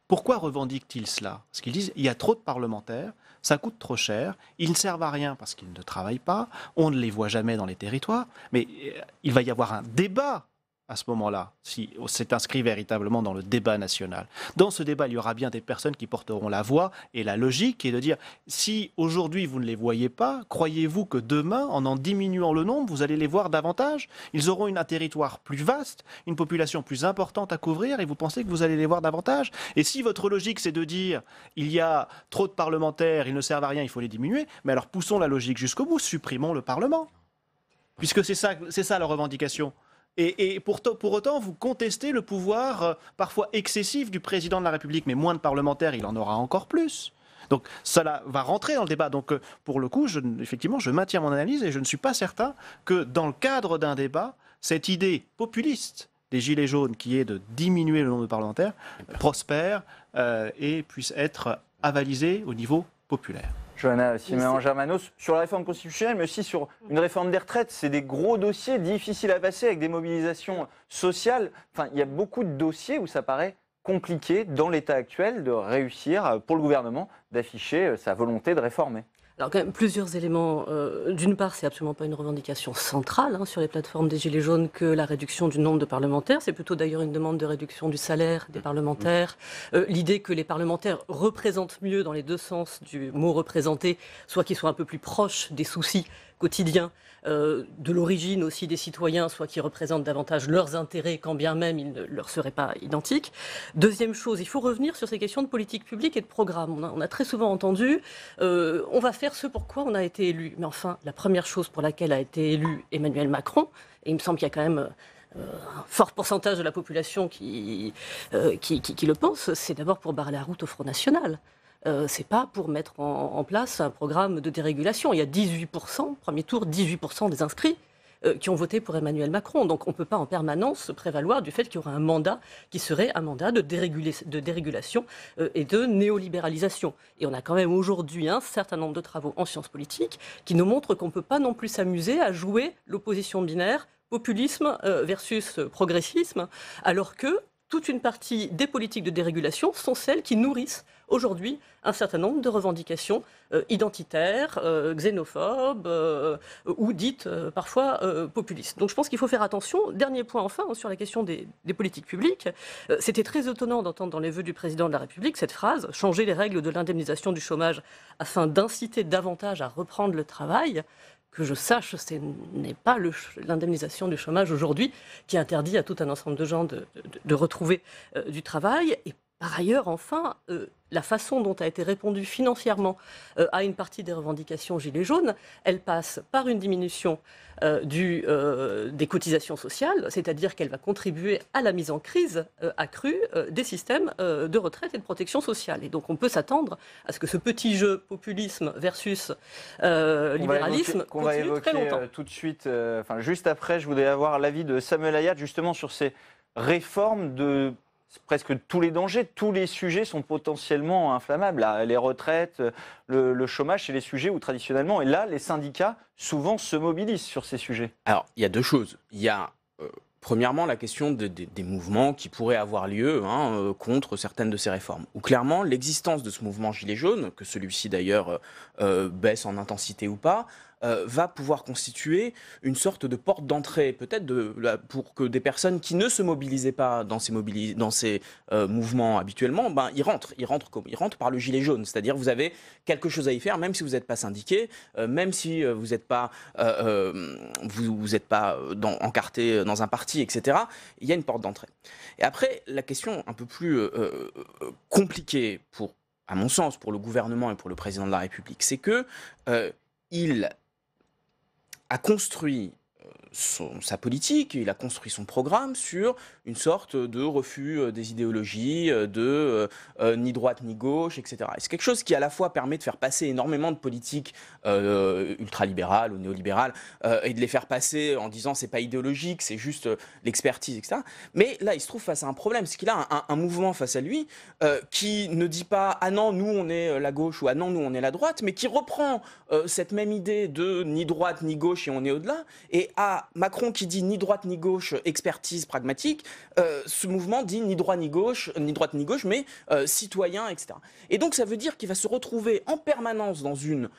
pourquoi revendiquent-ils cela Parce qu'ils disent il y a trop de parlementaires, ça coûte trop cher, ils ne servent à rien parce qu'ils ne travaillent pas, on ne les voit jamais dans les territoires, mais euh, il va y avoir un débat à ce moment-là, si c'est inscrit véritablement dans le débat national. Dans ce débat, il y aura bien des personnes qui porteront la voix et la logique et est de dire si aujourd'hui vous ne les voyez pas, croyez-vous que demain, en en diminuant le nombre, vous allez les voir davantage Ils auront un territoire plus vaste, une population plus importante à couvrir et vous pensez que vous allez les voir davantage Et si votre logique c'est de dire il y a trop de parlementaires, ils ne servent à rien, il faut les diminuer, mais alors poussons la logique jusqu'au bout, supprimons le Parlement. Puisque c'est ça, la ça revendication. Et, pour, autant, vous contestez le pouvoir euh, parfois excessif du président de la République, mais moins de parlementaires, il en aura encore plus. Donc cela va rentrer dans le débat. Donc euh, pour le coup, effectivement, je maintiens mon analyse et je ne suis pas certain que dans le cadre d'un débat, cette idée populiste des Gilets jaunes, qui est de diminuer le nombre de parlementaires, prospère euh, et puisse être avalisée au niveau populaire. Johanna Siméon-Germanos, sur la réforme constitutionnelle, mais aussi sur une réforme des retraites. C'est des gros dossiers difficiles à passer avec des mobilisations sociales. Enfin, il y a beaucoup de dossiers où ça paraît compliqué dans l'état actuel de réussir euh, pour le gouvernement d'afficher euh, sa volonté de réformer. Alors, quand même, plusieurs éléments. Euh, d'une part, c'est absolument pas une revendication centrale hein, sur les plateformes des Gilets jaunes que la réduction du nombre de parlementaires. C'est plutôt d'ailleurs une demande de réduction du salaire des parlementaires. Euh, l'idée que les parlementaires représentent mieux, dans les deux sens du mot représenter, soit qu'ils soient un peu plus proches des soucis quotidiens euh, de l'origine aussi des citoyens, soit qui représentent davantage leurs intérêts, quand bien même ils ne leur seraient pas identiques. Deuxième chose, il faut revenir sur ces questions de politique publique et de programme. On a, très souvent entendu, euh, on va faire ce pour quoi on a été élu. Mais enfin, la première chose pour laquelle a été élu Emmanuel Macron, et il me semble qu'il y a quand même euh, un fort pourcentage de la population qui, le pense, c'est d'abord pour barrer la route au Front National. Euh, c'est pas pour mettre en, place un programme de dérégulation. Il y a 18%, premier tour, 18% des inscrits euh, qui ont voté pour Emmanuel Macron. Donc on ne peut pas en permanence se prévaloir du fait qu'il y aura un mandat qui serait un mandat de, dérégulation euh, et de néolibéralisation. Et on a quand même aujourd'hui un certain nombre de travaux en sciences politiques qui nous montrent qu'on ne peut pas non plus s'amuser à jouer l'opposition binaire populisme versus progressisme, alors que toute une partie des politiques de dérégulation sont celles qui nourrissent aujourd'hui un certain nombre de revendications euh, identitaires, euh, xénophobes euh, ou dites parfois populistes. Donc je pense qu'il faut faire attention. Dernier point enfin hein, sur la question des, des politiques publiques. C'était très étonnant d'entendre dans les vœux du président de la République cette phrase changer les règles de l'indemnisation du chômage afin d'inciter davantage à reprendre le travail que je sache, ce n'est pas l'indemnisation du chômage aujourd'hui qui interdit à tout un ensemble de gens de, retrouver euh, du travail. Et par ailleurs, enfin, euh, la façon dont a été répondu financièrement euh, à une partie des revendications Gilets jaunes, elle passe par une diminution euh, des cotisations sociales, c'est-à-dire qu'elle va contribuer à la mise en crise accrue des systèmes de retraite et de protection sociale. Et donc on peut s'attendre à ce que ce petit jeu populisme versus libéralisme qu'on va évoquer, très longtemps. tout de suite, enfin juste après, je voudrais avoir l'avis de Samuel Ayat justement sur ces réformes de presque tous les dangers, tous les sujets sont potentiellement inflammables. Ah, les retraites, le, chômage, c'est les sujets où traditionnellement, et là, les syndicats souvent se mobilisent sur ces sujets. Alors, il y a deux choses. Il y a euh, premièrement la question des mouvements qui pourraient avoir lieu hein, euh, contre certaines de ces réformes. Ou clairement, l'existence de ce mouvement Gilet jaune, que celui-ci d'ailleurs euh, baisse en intensité ou pas, euh, va pouvoir constituer une sorte de porte d'entrée, peut-être de, pour que des personnes qui ne se mobilisaient pas dans ces, dans ces euh, mouvements habituellement, ben, ils rentrent. Ils rentrent, par le gilet jaune. C'est-à-dire vous avez quelque chose à y faire, même si vous n'êtes pas syndiqué, euh, même si vous n'êtes pas, vous, pas encarté dans un parti, etc. Il y a une porte d'entrée. Et après, la question un peu plus compliquée pour à mon sens, pour le gouvernement et pour le président de la République, c'est que il a construit sa politique, il a construit son programme sur une sorte de refus euh, des idéologies, euh, de euh, ni droite ni gauche, etc. c'est quelque chose qui à la fois permet de faire passer énormément de politiques euh, ultralibérales ou néolibérales et de les faire passer en disant c'est pas idéologique, c'est juste l'expertise, etc. Mais là, il se trouve face à un problème, c'est qu'il a un, un, mouvement face à lui qui ne dit pas ah non nous on est la gauche ou ah non nous on est la droite, mais qui reprend cette même idée de ni droite ni gauche et on est au-delà et a Macron qui dit ni droite ni gauche, euh, expertise pragmatique. Euh, ce mouvement dit ni droite ni gauche, euh, ni droite ni gauche, mais citoyen, etc. Et donc ça veut dire qu'il va se retrouver en permanence dans une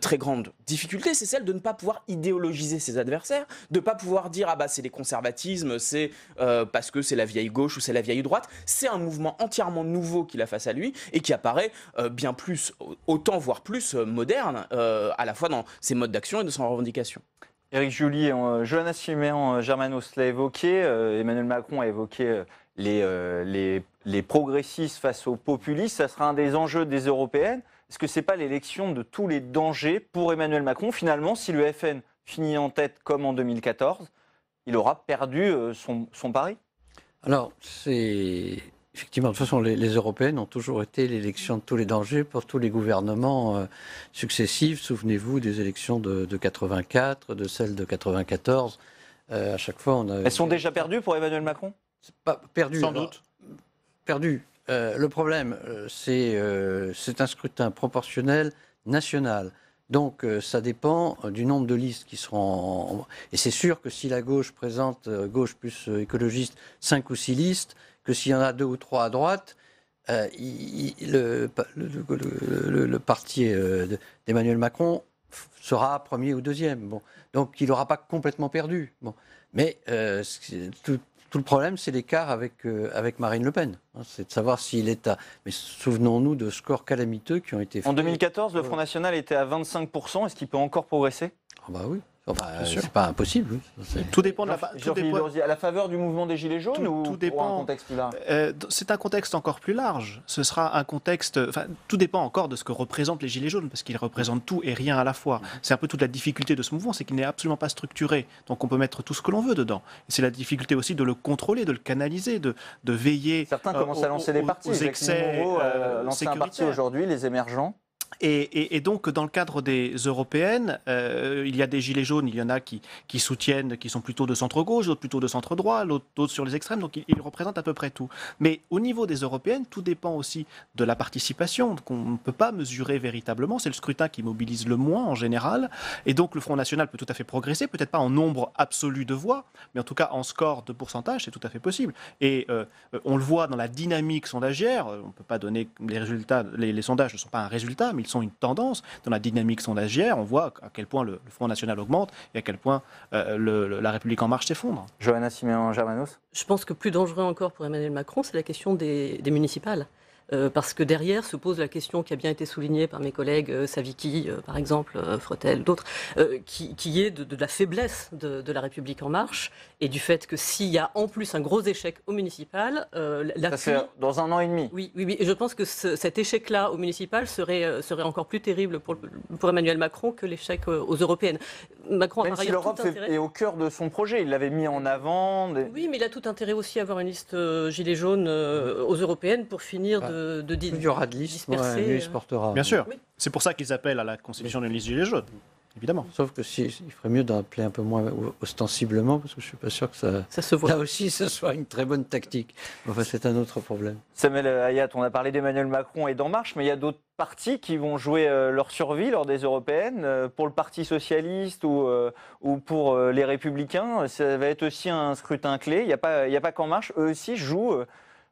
très grande difficulté, c'est celle de ne pas pouvoir idéologiser ses adversaires, de ne pas pouvoir dire ah bah c'est les conservatismes, c'est parce que c'est la vieille gauche ou c'est la vieille droite. C'est un mouvement entièrement nouveau qu'il a face à lui et qui apparaît bien plus, autant voire plus moderne, à la fois dans ses modes d'action et de ses revendications. Éric Julie, euh, Johanna euh, Germano Germanos l'a évoqué, euh, Emmanuel Macron a évoqué les, les, progressistes face aux populistes, ça sera un des enjeux des européennes. Est-ce que ce n'est pas l'élection de tous les dangers pour Emmanuel Macron Finalement, si le FN finit en tête comme en 2014, il aura perdu son, son pari Alors, c'est Effectivement, de toute façon, les, Européennes ont toujours été l'élection de tous les dangers pour tous les gouvernements euh, successifs. Souvenez-vous des élections de, de, 84, de celles de 94. Euh, à chaque fois, on a... Elles sont déjà perdues pour Emmanuel Macron Pas perdues. Sans doute. Perdu. Euh, le problème, c'est c'est un scrutin proportionnel national. Donc ça dépend du nombre de listes qui seront. Et c'est sûr que si la gauche présente, gauche plus écologiste, 5 ou 6 listes, que s'il y en a deux ou trois à droite, euh, le, parti euh, d'Emmanuel Macron sera premier ou deuxième. Bon. Donc il n'aura pas complètement perdu. Bon. Mais euh, tout, le problème, c'est l'écart avec, Marine Le Pen. Hein. c'est de savoir s'il est à... Mais souvenons-nous de scores calamiteux qui ont été faits. En 2014, le Front National était à 25%. Est-ce qu'il peut encore progresser Ah bah oui. Enfin, bah, c'est pas impossible. Tout dépend de la. À la faveur du mouvement des Gilets jaunes ou tout un contexte plus large euh, C'est un contexte encore plus large. Ce sera un contexte. Enfin, tout dépend encore de ce que représentent les Gilets jaunes, parce qu'ils représentent tout et rien à la fois. C'est un peu toute la difficulté de ce mouvement, c'est qu'il n'est absolument pas structuré. Donc on peut mettre tout ce que l'on veut dedans. C'est la difficulté aussi de le contrôler, de le canaliser, de, de veiller. Certains euh, commencent à lancer des partis. excès. Euh, aujourd'hui, les émergents. Et, donc, dans le cadre des européennes, euh, il y a des gilets jaunes, il y en a qui, soutiennent, qui sont plutôt de centre-gauche, d'autres plutôt de centre-droit, d'autres sur les extrêmes, donc ils, représentent à peu près tout. Mais au niveau des européennes, tout dépend aussi de la participation, qu'on ne peut pas mesurer véritablement. C'est le scrutin qui mobilise le moins en général. Et donc, le Front National peut tout à fait progresser, peut-être pas en nombre absolu de voix, mais en tout cas en score de pourcentage, c'est tout à fait possible. Et euh, on le voit dans la dynamique sondagière, on ne peut pas donner les résultats, les, les sondages ne sont pas un résultat, mais ils sont une tendance dans la dynamique sondagière. On voit à quel point le, Front National augmente et à quel point euh, la République en marche s'effondre. Johanna Siméon-Germanos Je pense que plus dangereux encore pour Emmanuel Macron, c'est la question des municipales. Euh, parce que derrière se pose la question qui a bien été soulignée par mes collègues euh, euh par exemple, euh, Fretel, d'autres, qui, qui, est de, de la faiblesse de, la République en marche et du fait que s'il y a en plus un gros échec au municipal, Ça dans un an et demi. Oui, oui, oui. je pense que cet échec-là au municipal serait, serait encore plus terrible pour, pour Emmanuel Macron que l'échec aux européennes. Macron Même a si l'Europe est au cœur de son projet, il l'avait mis en avant. Oui, mais il a tout intérêt aussi à avoir une liste gilet jaune aux européennes pour finir de, bah, il y aura de liste, il se euh. portera. Bien sûr. C'est pour ça qu'ils appellent à la constitution d'une liste gilets jaunes. Évidemment. Sauf que si, il ferait mieux d'appeler un peu moins ostensiblement, parce que je ne suis pas sûr que ça, ça se voit. aussi ce soit une très bonne tactique. Enfin, c'est un autre problème. Samuel Hayat, on a parlé d'Emmanuel Macron et d'En Marche, mais il y a d'autres partis qui vont jouer euh, leur survie lors des européennes. Euh, pour le Parti socialiste ou, ou pour les Républicains, ça va être aussi un scrutin clé. Il n'y a pas, y a pas qu'En Marche, eux aussi jouent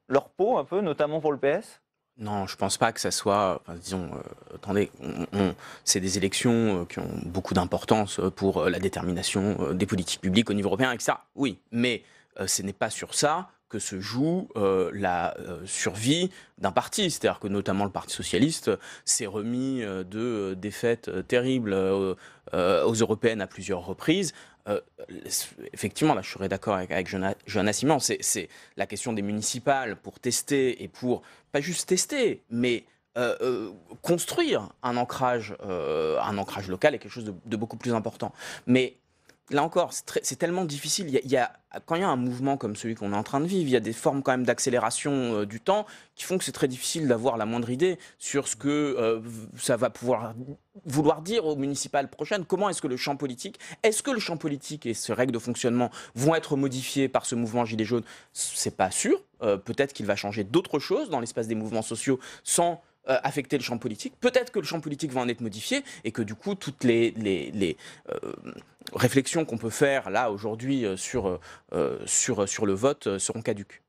leur peau un peu, notamment pour le PS non, je pense pas que ça soit. disons, euh, attendez, c'est des élections euh, qui ont beaucoup d'importance euh, pour la détermination des politiques publiques au niveau européen, etc. Oui, mais ce n'est pas sur ça que se joue la survie d'un parti. C'est-à-dire que notamment le Parti socialiste s'est remis de défaites terribles aux européennes à plusieurs reprises euh, effectivement, là, je serais d'accord avec, Jonas Johanna Simon, c'est la question des municipales pour tester et pour, pas juste tester, mais euh, euh, construire un ancrage, un ancrage local est quelque chose de, de beaucoup plus important. Mais là encore, c'est tellement difficile. Il y, quand il y a un mouvement comme celui qu'on est en train de vivre, il y a des formes quand même d'accélération euh, du temps qui font que c'est très difficile d'avoir la moindre idée sur ce que euh, ça va pouvoir vouloir dire aux municipales prochaines. Comment est-ce que le champ politique, est-ce que le champ politique et ses règles de fonctionnement vont être modifiés par ce mouvement Gilets jaunes C'est pas sûr. Euh, peut-être qu'il va changer d'autres choses dans l'espace des mouvements sociaux sans euh, affecter le champ politique. Peut-être que le champ politique va en être modifié et que du coup, toutes les, euh, réflexions qu'on peut faire là aujourd'hui euh, sur, sur, sur le vote seront caduques.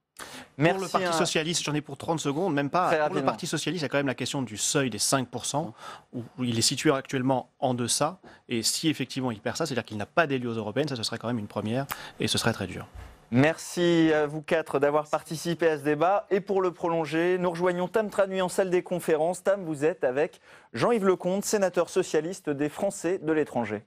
Merci pour le Parti Socialiste, j'en ai pour 30 secondes, même pas. pour le Parti Socialiste, il y a quand même la question du seuil des 5%, où il est situé actuellement en deçà. Et si effectivement il perd ça, c'est-à-dire qu'il n'a pas d'élus européennes, ça ce serait quand même une première, et ce serait très dur. Merci à vous quatre d'avoir participé à ce débat. Et pour le prolonger, nous rejoignons Tam Traduit en salle des conférences. Tam, vous êtes avec Jean-Yves Lecomte, sénateur socialiste des Français de l'étranger.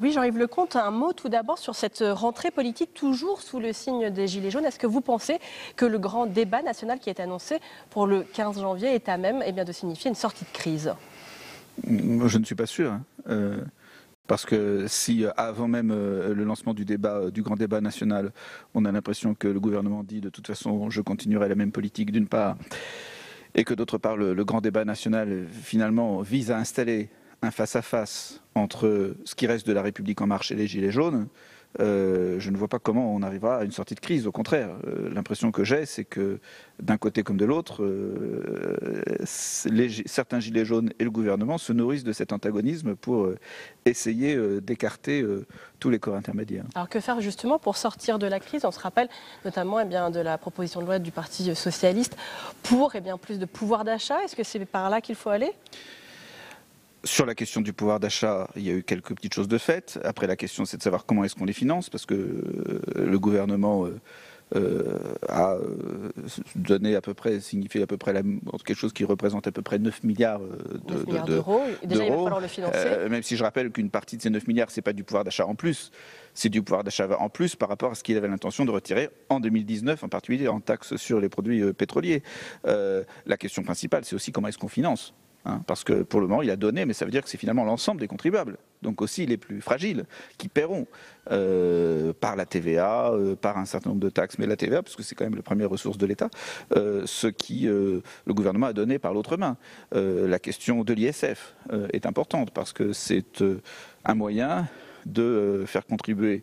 Oui, Jean-Yves Lecomte, un mot tout d'abord sur cette rentrée politique, toujours sous le signe des Gilets jaunes. Est-ce que vous pensez que le grand débat national qui est annoncé pour le 15 janvier est à même eh bien, de signifier une sortie de crise Je ne suis pas sûr. Hein. Euh, parce que si euh, avant même euh, le lancement du débat, euh, du grand débat national, on a l'impression que le gouvernement dit de toute façon je continuerai la même politique d'une part, et que d'autre part le, grand débat national finalement vise à installer un face à -face entre ce qui reste de la République en marche et les Gilets jaunes, euh, je ne vois pas comment on arrivera à une sortie de crise. Au contraire, euh, l'impression que j'ai, c'est que d'un côté comme de l'autre, euh, certains gilets jaunes et le gouvernement se nourrissent de cet antagonisme pour essayer d'écarter tous les corps intermédiaires. Alors que faire justement pour sortir de la crise On se rappelle notamment eh bien, de la proposition de loi du Parti socialiste pour et eh bien, plus de pouvoir d'achat. Est-ce que c'est par là qu'il faut aller sur la question du pouvoir d'achat, il y a eu quelques petites choses de faites. Après, la question, c'est de savoir comment est-ce qu'on les finance, parce que euh, le gouvernement euh, euh, a donné à peu près, signifié à peu près quelque chose qui représente à peu près 9 milliards d'euros. Déjà, il va falloir le financer. même si je rappelle qu'une partie de ces 9 milliards, n'est pas du pouvoir d'achat en plus, c'est du pouvoir d'achat en plus par rapport à ce qu'il avait l'intention de retirer en 2019, en particulier en taxes sur les produits pétroliers. la question principale, c'est aussi comment est-ce qu'on finance Hein, parce que pour le moment, il a donné, mais ça veut dire que c'est finalement l'ensemble des contribuables, donc aussi les plus fragiles, qui paieront euh, par la TVA, euh, par un certain nombre de taxes, mais la TVA, parce que c'est quand même la première ressource de l'État, euh, ce qui le gouvernement a donné par l'autre main. la question de l'ISF est importante, parce que c'est un moyen de faire contribuer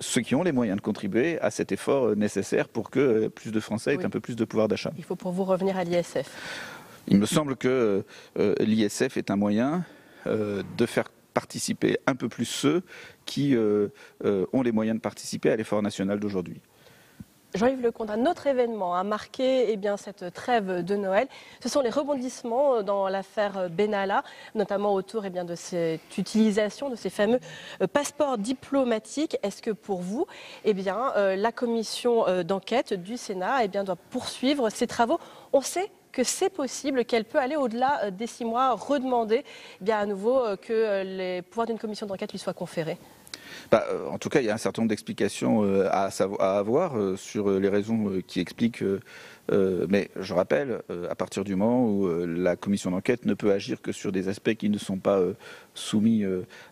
ceux qui ont les moyens de contribuer à cet effort nécessaire pour que plus de Français aient un peu plus de pouvoir d'achat. Il faut pour vous revenir à l'ISF. Il me semble que euh, l'ISF est un moyen euh, de faire participer un peu plus ceux qui euh, ont les moyens de participer à l'effort national d'aujourd'hui. Jean-Yves Lecomte, un autre événement a marqué eh bien, cette trêve de Noël. Ce sont les rebondissements dans l'affaire Benalla, notamment autour eh bien, de cette utilisation de ces fameux passeports diplomatiques. Est-ce que pour vous, eh bien, la commission d'enquête du Sénat eh bien, doit poursuivre ses travaux On sait que c'est possible, qu'elle peut aller au-delà euh, des six mois, redemander eh bien à nouveau euh, que euh, les pouvoirs d'une commission d'enquête lui soient conférés bah, en tout cas, il y a un certain nombre d'explications à, avoir sur les raisons qui expliquent. mais je rappelle, à partir du moment où la commission d'enquête ne peut agir que sur des aspects qui ne sont pas soumis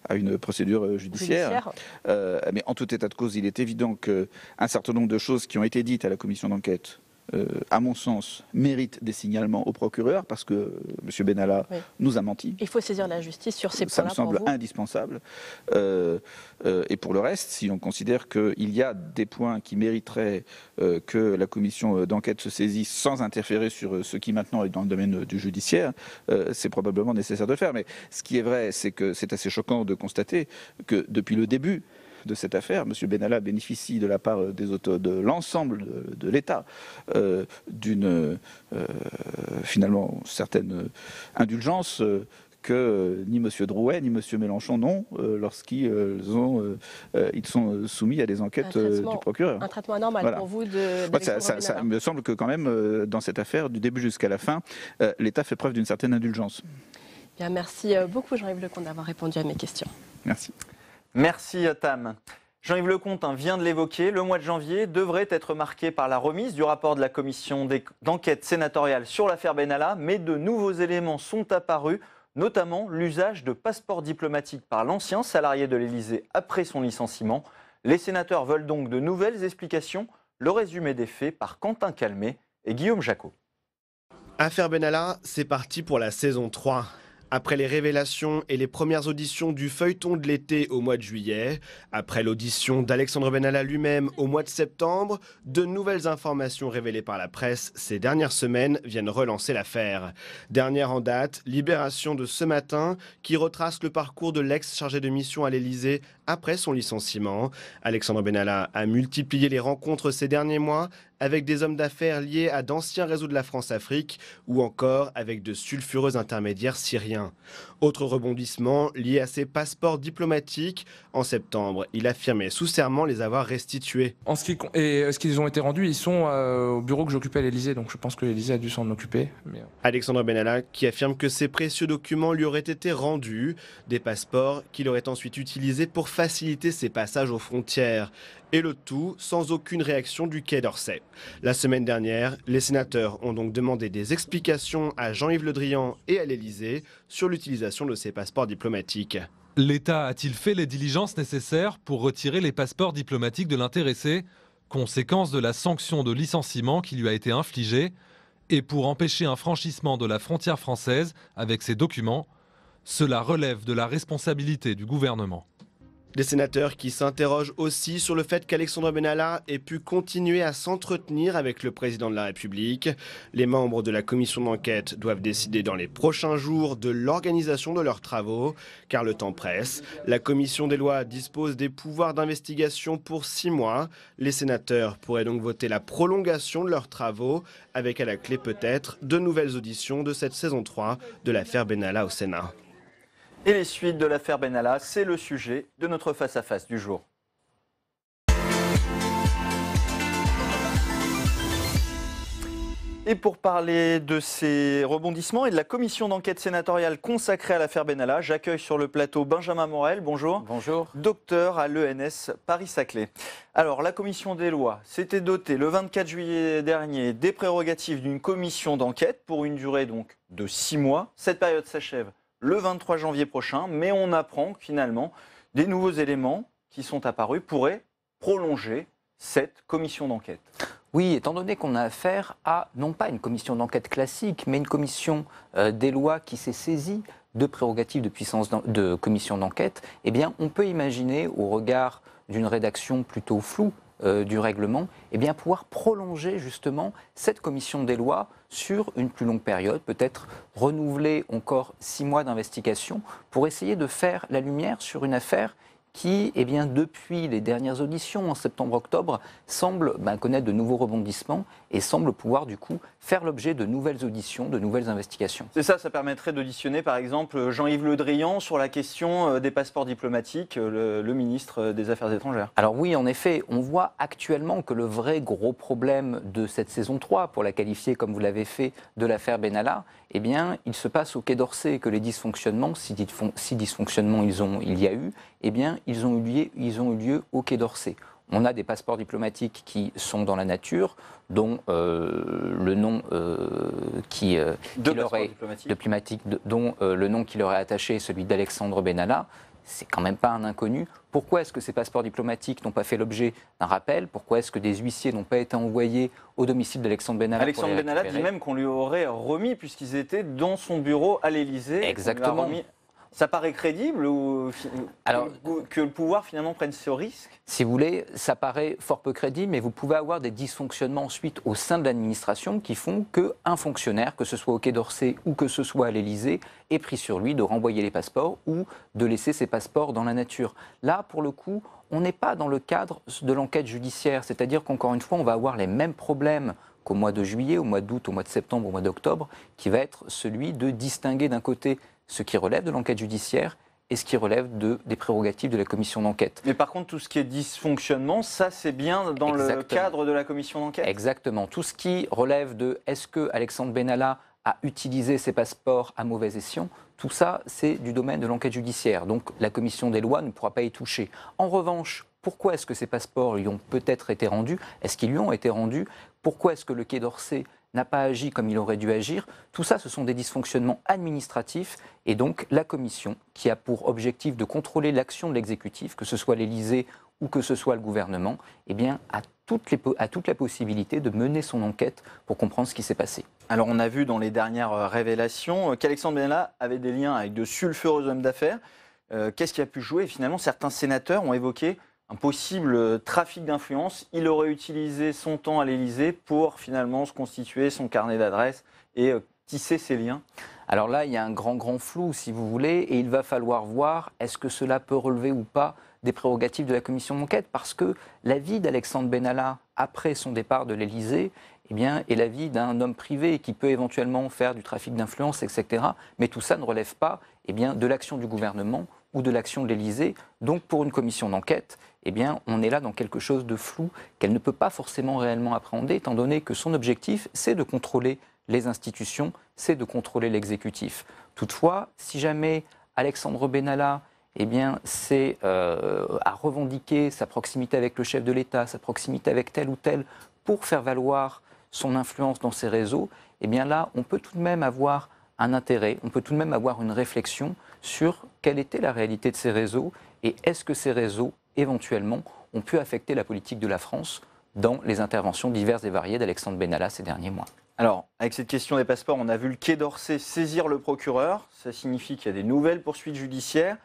à une procédure judiciaire. mais en tout état de cause, il est évident qu'un certain nombre de choses qui ont été dites à la commission d'enquête euh, à mon sens, mérite des signalements au procureur parce que euh, M. Benalla nous a menti. Il faut saisir la justice sur ces points-là. Ça me semble indispensable. Euh, et pour le reste, si on considère qu'il y a des points qui mériteraient que la commission d'enquête se saisisse sans interférer sur ce qui maintenant est dans le domaine du judiciaire, c'est probablement nécessaire de le faire. Mais ce qui est vrai, c'est que c'est assez choquant de constater que depuis le début, de cette affaire. M. Benalla bénéficie de la part des de l'ensemble de, l'État euh, d'une euh, finalement certaine indulgence. Euh, que ni M. Drouet ni M. Mélenchon n'ont lorsqu'ils sont soumis à des enquêtes du procureur. Un traitement normal. pour vous de. ça, me semble que quand même dans cette affaire, du début jusqu'à la fin, l'État fait preuve d'une certaine indulgence. Bien, merci beaucoup Jean-Yves Lecomte d'avoir répondu à mes questions. Merci. Merci Tam. Jean-Yves Lecomte hein, vient de l'évoquer, le mois de janvier devrait être marqué par la remise du rapport de la commission d'enquête sénatoriale sur l'affaire Benalla, mais de nouveaux éléments sont apparus, notamment l'usage de passeports diplomatiques par l'ancien salarié de l'Élysée après son licenciement. Les sénateurs veulent donc de nouvelles explications. Le résumé des faits par Quentin Calmet et Guillaume Jacot. Affaire Benalla, c'est parti pour la saison 3. Après les révélations et les premières auditions du feuilleton de l'été au mois de juillet, après l'audition d'Alexandre Benalla lui-même au mois de septembre, de nouvelles informations révélées par la presse ces dernières semaines viennent relancer l'affaire. Dernière en date, Libération de ce matin, qui retrace le parcours de l'ex-chargé de mission à l'Elysée après son licenciement. Alexandre Benalla a multiplié les rencontres ces derniers mois avec des hommes d'affaires liés à d'anciens réseaux de la France-Afrique ou encore avec de sulfureux intermédiaires syriens. Autre rebondissement lié à ses passeports diplomatiques. En septembre, il affirmait sous serment les avoir restitués. En ce et euh, ce qu'ils ont été rendus, ils sont euh, au bureau que j'occupais à l'Elysée, donc je pense que l'Elysée a dû s'en occuper. Euh. Alexandre Benalla qui affirme que ces précieux documents lui auraient été rendus, des passeports qu'il aurait ensuite utilisés pour faciliter ses passages aux frontières et le tout sans aucune réaction du Quai d'Orsay. La semaine dernière, les sénateurs ont donc demandé des explications à Jean-Yves Le Drian et à l'Élysée sur l'utilisation de ces passeports diplomatiques. L'État a-t-il fait les diligences nécessaires pour retirer les passeports diplomatiques de l'intéressé, conséquence de la sanction de licenciement qui lui a été infligée, et pour empêcher un franchissement de la frontière française avec ces documents Cela relève de la responsabilité du gouvernement. Des sénateurs qui s'interrogent aussi sur le fait qu'Alexandre Benalla ait pu continuer à s'entretenir avec le président de la République. Les membres de la commission d'enquête doivent décider dans les prochains jours de l'organisation de leurs travaux, car le temps presse. La commission des lois dispose des pouvoirs d'investigation pour six mois. Les sénateurs pourraient donc voter la prolongation de leurs travaux, avec à la clé peut-être de nouvelles auditions de cette saison 3 de l'affaire Benalla au Sénat. Et les suites de l'affaire Benalla, c'est le sujet de notre face-à-face du jour. Et pour parler de ces rebondissements et de la commission d'enquête sénatoriale consacrée à l'affaire Benalla, j'accueille sur le plateau Benjamin Morel. Bonjour. Bonjour. Docteur à l'ENS Paris-Saclay. Alors, la commission des lois s'était dotée le 24 juillet dernier des prérogatives d'une commission d'enquête pour une durée donc de six mois. Cette période s'achève le 23 janvier prochain, mais on apprend que finalement des nouveaux éléments qui sont apparus pourraient prolonger cette commission d'enquête. Oui, étant donné qu'on a affaire à non pas une commission d'enquête classique, mais une commission euh, des lois qui s'est saisie de prérogatives de puissance de commission d'enquête, eh bien, on peut imaginer, au regard d'une rédaction plutôt floue euh, du règlement, eh bien pouvoir prolonger justement cette commission des lois sur une plus longue période, peut-être renouveler encore six mois d'investigation pour essayer de faire la lumière sur une affaire qui, eh bien, depuis les dernières auditions en septembre-octobre, semble ben, connaître de nouveaux rebondissements et semble pouvoir du coup faire l'objet de nouvelles auditions, de nouvelles investigations. C'est ça, ça permettrait d'auditionner par exemple Jean-Yves Le Drian sur la question euh, des passeports diplomatiques, euh, le, ministre euh, des Affaires étrangères. Alors oui, en effet, on voit actuellement que le vrai gros problème de cette saison 3, pour la qualifier comme vous l'avez fait, de l'affaire Benalla, eh bien, il se passe au Quai d'Orsay que les dysfonctionnements, si, dysfonctionnements ils ont, il y a eu, eh bien, ils ont ils ont eu lieu au Quai d'Orsay. On a des passeports diplomatiques qui sont dans la nature, dont euh, le nom euh, qui, euh, leur est diplomatique, dont le nom qui leur est attaché est celui d'Alexandre Benalla. C'est quand même pas un inconnu. Pourquoi est-ce que ces passeports diplomatiques n'ont pas fait l'objet d'un rappel Pourquoi est-ce que des huissiers n'ont pas été envoyés au domicile d'Alexandre Benalla Alexandre Benalla dit même qu'on lui aurait remis puisqu'ils étaient dans son bureau à l'Élysée. Exactement. Ça paraît crédible ou que le pouvoir finalement prenne ce risque Si vous voulez, ça paraît fort peu crédible, mais vous pouvez avoir des dysfonctionnements ensuite au sein de l'administration qui font qu'un fonctionnaire, que ce soit au Quai d'Orsay ou que ce soit à l'Elysée, est pris sur lui de renvoyer les passeports ou de laisser ses passeports dans la nature. Là, pour le coup, on n'est pas dans le cadre de l'enquête judiciaire, c'est-à-dire qu'encore une fois, on va avoir les mêmes problèmes qu'au mois de juillet, au mois d'août, au mois de septembre, au mois d'octobre, qui va être celui de distinguer d'un côté ce qui relève de l'enquête judiciaire et ce qui relève de, des prérogatives de la commission d'enquête. Mais par contre, tout ce qui est dysfonctionnement, ça c'est bien dans le cadre de la commission d'enquête Exactement. Tout ce qui relève de est-ce que Alexandre Benalla a utilisé ses passeports à mauvais escient, tout ça c'est du domaine de l'enquête judiciaire. Donc la commission des lois ne pourra pas y toucher. En revanche, pourquoi est-ce que ces passeports lui ont peut-être été rendus Est-ce qu'ils lui ont été rendus Pourquoi est-ce que le Quai d'Orsay n'a pas agi comme il aurait dû agir. Tout ça, ce sont des dysfonctionnements administratifs. Et donc, la Commission, qui a pour objectif de contrôler l'action de l'exécutif, que ce soit l'Élysée ou que ce soit le gouvernement, eh bien, a, toutes toute la possibilité de mener son enquête pour comprendre ce qui s'est passé. Alors, on a vu dans les dernières euh, révélations euh, qu'Alexandre Benalla avait des liens avec de sulfureux hommes d'affaires. Euh, qu'est-ce qui a pu jouer Finalement, certains sénateurs ont évoqué un possible trafic d'influence. Il aurait utilisé son temps à l'Elysée pour finalement se constituer son carnet d'adresse et euh, tisser ses liens. Alors là, il y a un grand, grand flou, si vous voulez, et il va falloir voir est-ce que cela peut relever ou pas des prérogatives de la commission d'enquête, parce que la vie d'Alexandre Benalla après son départ de l'Elysée eh bien, est l'avis d'un homme privé qui peut éventuellement faire du trafic d'influence, etc. Mais tout ça ne relève pas eh bien, de l'action du gouvernement ou de l'action de l'Elysée, Donc pour une commission d'enquête, eh bien, on est là dans quelque chose de flou qu'elle ne peut pas forcément réellement appréhender, étant donné que son objectif, c'est de contrôler les institutions, c'est de contrôler l'exécutif. Toutefois, si jamais Alexandre Benalla eh bien, c'est à euh, revendiquer sa proximité avec le chef de l'État, sa proximité avec tel ou tel, pour faire valoir son influence dans ces réseaux, eh bien là, on peut tout de même avoir un intérêt, on peut tout de même avoir une réflexion sur quelle était la réalité de ces réseaux et est-ce que ces réseaux éventuellement ont pu affecter la politique de la France dans les interventions diverses et variées d'Alexandre Benalla ces derniers mois. Alors, avec cette question des passeports, on a vu le Quai d'Orsay saisir le procureur. Ça signifie qu'il y a des nouvelles poursuites judiciaires.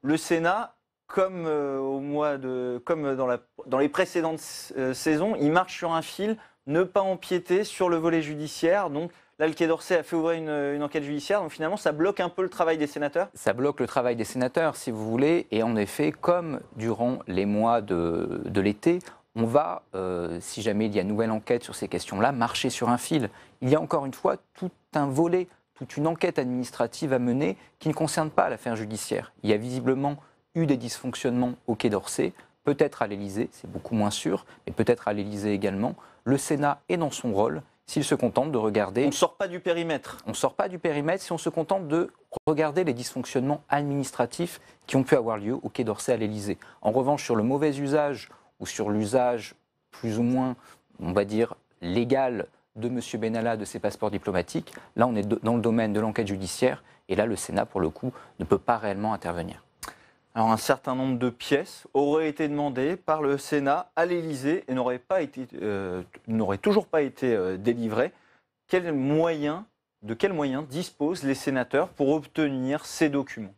Le Sénat, comme, euh, au mois de, comme dans, dans les précédentes euh, saisons, il marche sur un fil, ne pas empiéter sur le volet judiciaire. Donc, Là, le Quai d'Orsay a fait ouvrir une, enquête judiciaire. Donc finalement, ça bloque un peu le travail des sénateurs Ça bloque le travail des sénateurs, si vous voulez. Et en effet, comme durant les mois de, l'été, on va, euh, si jamais il y a une nouvelle enquête sur ces questions-là, marcher sur un fil. Il y a encore une fois tout un volet, toute une enquête administrative à mener qui ne concerne pas l'affaire judiciaire. Il y a visiblement eu des dysfonctionnements au Quai d'Orsay, peut-être à l'Élysée, c'est beaucoup moins sûr, mais peut-être à l'Élysée également. Le Sénat est dans son rôle s'il se contente de regarder. On ne sort pas du périmètre. On ne sort pas du périmètre si on se contente de regarder les dysfonctionnements administratifs qui ont pu avoir lieu au Quai d'Orsay à l'Elysée. En revanche, sur le mauvais usage ou sur l'usage plus ou moins, on va dire, légal de M. Benalla de ses passeports diplomatiques, là on est dans le domaine de l'enquête judiciaire et là le Sénat, pour le coup, ne peut pas réellement intervenir. Alors un certain nombre de pièces auraient été demandées par le Sénat à l'Élysée et n'auraient pas été, euh, toujours pas été euh, délivrées. Quels moyens, de quels moyens disposent les sénateurs pour obtenir ces documents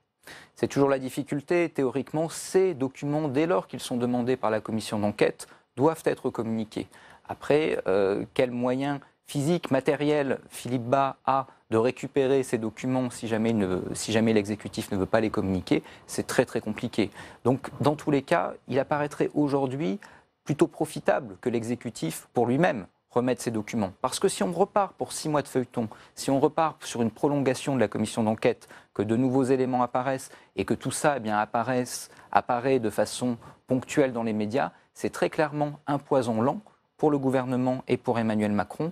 C'est toujours la difficulté. Théoriquement, ces documents, dès lors qu'ils sont demandés par la commission d'enquête, doivent être communiqués. Après, euh, quels moyens physiques, matériels Philippe Bas a de récupérer ces documents si jamais, si jamais l'exécutif ne veut pas les communiquer, c'est très très compliqué. Donc dans tous les cas, il apparaîtrait aujourd'hui plutôt profitable que l'exécutif, pour lui-même, remette ces documents. Parce que si on repart pour six mois de feuilleton, si on repart sur une prolongation de la commission d'enquête, que de nouveaux éléments apparaissent et que tout ça eh bien, apparaît de façon ponctuelle dans les médias, c'est très clairement un poison lent pour le gouvernement et pour Emmanuel Macron.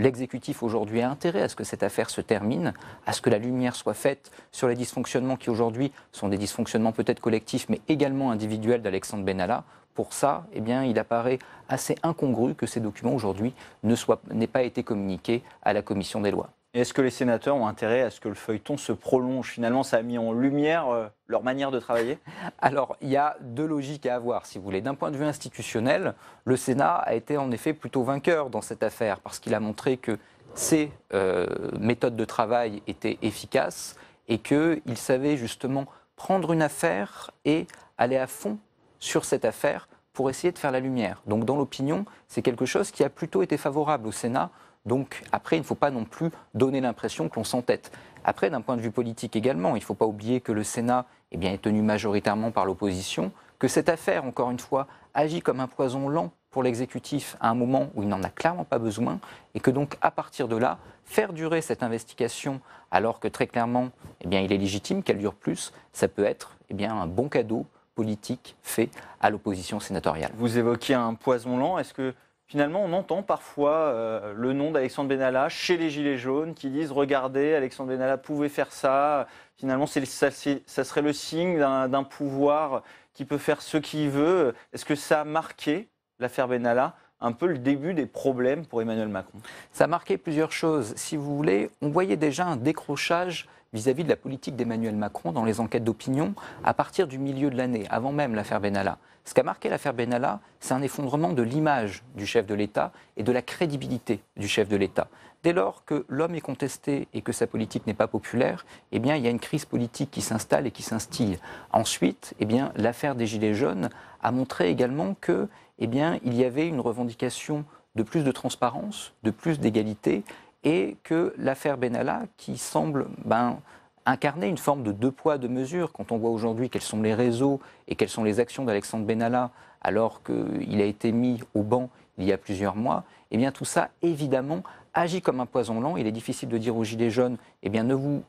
L'exécutif aujourd'hui a intérêt à ce que cette affaire se termine, à ce que la lumière soit faite sur les dysfonctionnements qui aujourd'hui sont des dysfonctionnements peut-être collectifs mais également individuels d'Alexandre Benalla. Pour ça, eh bien, il apparaît assez incongru que ces documents aujourd'hui n'aient pas été communiqués à la commission des lois. Est-ce que les sénateurs ont intérêt à ce que le feuilleton se prolonge Finalement, ça a mis en lumière euh, leur manière de travailler Alors, il y a deux logiques à avoir, si vous voulez. D'un point de vue institutionnel, le Sénat a été en effet plutôt vainqueur dans cette affaire, parce qu'il a montré que ses euh, méthodes de travail étaient efficaces et qu'il savait justement prendre une affaire et aller à fond sur cette affaire pour essayer de faire la lumière. Donc, dans l'opinion, c'est quelque chose qui a plutôt été favorable au Sénat donc après, il ne faut pas non plus donner l'impression que l'on s'entête. Après, d'un point de vue politique également, il ne faut pas oublier que le Sénat eh bien, est tenu majoritairement par l'opposition, que cette affaire, encore une fois, agit comme un poison lent pour l'exécutif à un moment où il n'en a clairement pas besoin, et que donc à partir de là, faire durer cette investigation alors que très clairement, eh bien, il est légitime qu'elle dure plus, ça peut être eh bien, un bon cadeau politique fait à l'opposition sénatoriale. Vous évoquiez un poison lent, est-ce que finalement, on entend parfois euh, le nom d'Alexandre Benalla chez les Gilets jaunes qui disent Regardez, Alexandre Benalla pouvait faire ça. Finalement, ça, serait le signe d'un pouvoir qui peut faire ce qu'il veut. Est-ce que ça a marqué l'affaire Benalla un peu le début des problèmes pour Emmanuel Macron Ça a marqué plusieurs choses. Si vous voulez, on voyait déjà un décrochage vis-à-vis de la politique d'Emmanuel Macron dans les enquêtes d'opinion à partir du milieu de l'année, avant même l'affaire Benalla. Ce qu'a marqué l'affaire Benalla, c'est un effondrement de l'image du chef de l'État et de la crédibilité du chef de l'État. Dès lors que l'homme est contesté et que sa politique n'est pas populaire, eh bien, il y a une crise politique qui s'installe et qui s'instille. Ensuite, eh bien, l'affaire des Gilets jaunes a montré également que, eh bien, il y avait une revendication de plus de transparence, de plus d'égalité, et que l'affaire Benalla, qui semble ben, incarner une forme de deux poids, deux mesures, quand on voit aujourd'hui quels sont les réseaux et quelles sont les actions d'Alexandre Benalla, alors qu'il a été mis au banc il y a plusieurs mois, eh bien tout ça, évidemment, agit comme un poison lent. Il est difficile de dire aux Gilets jaunes, eh bien ne vous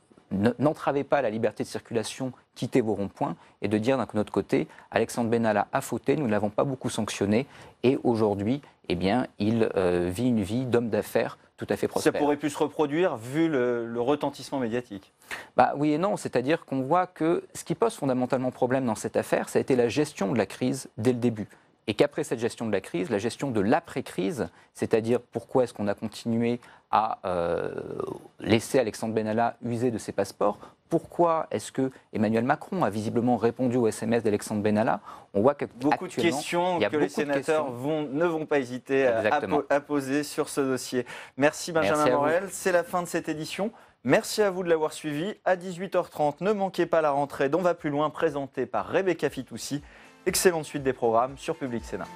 n'entravez pas la liberté de circulation, quittez vos ronds-points, et de dire d'un autre côté, Alexandre Benalla a fauté, nous ne l'avons pas beaucoup sanctionné, et aujourd'hui, eh bien, il euh, vit une vie d'homme d'affaires fait Ça pourrait plus se reproduire vu le, retentissement médiatique bah, Oui et non, c'est-à-dire qu'on voit que ce qui pose fondamentalement problème dans cette affaire, ça a été la gestion de la crise dès le début et qu'après cette gestion de la crise, la gestion de l'après-crise, c'est-à-dire pourquoi est-ce qu'on a continué à euh, laisser Alexandre Benalla user de ses passeports, pourquoi est-ce que Emmanuel Macron a visiblement répondu au SMS d'Alexandre Benalla On voit que beaucoup de questions que les sénateurs ne vont pas hésiter à, poser sur ce dossier. Merci Benjamin Morel, c'est la fin de cette édition. Merci à vous de l'avoir suivi. À 18h30, ne manquez pas la rentrée d'On va plus loin, présentée par Rebecca Fitoussi. Excellente suite des programmes sur Public Sénat.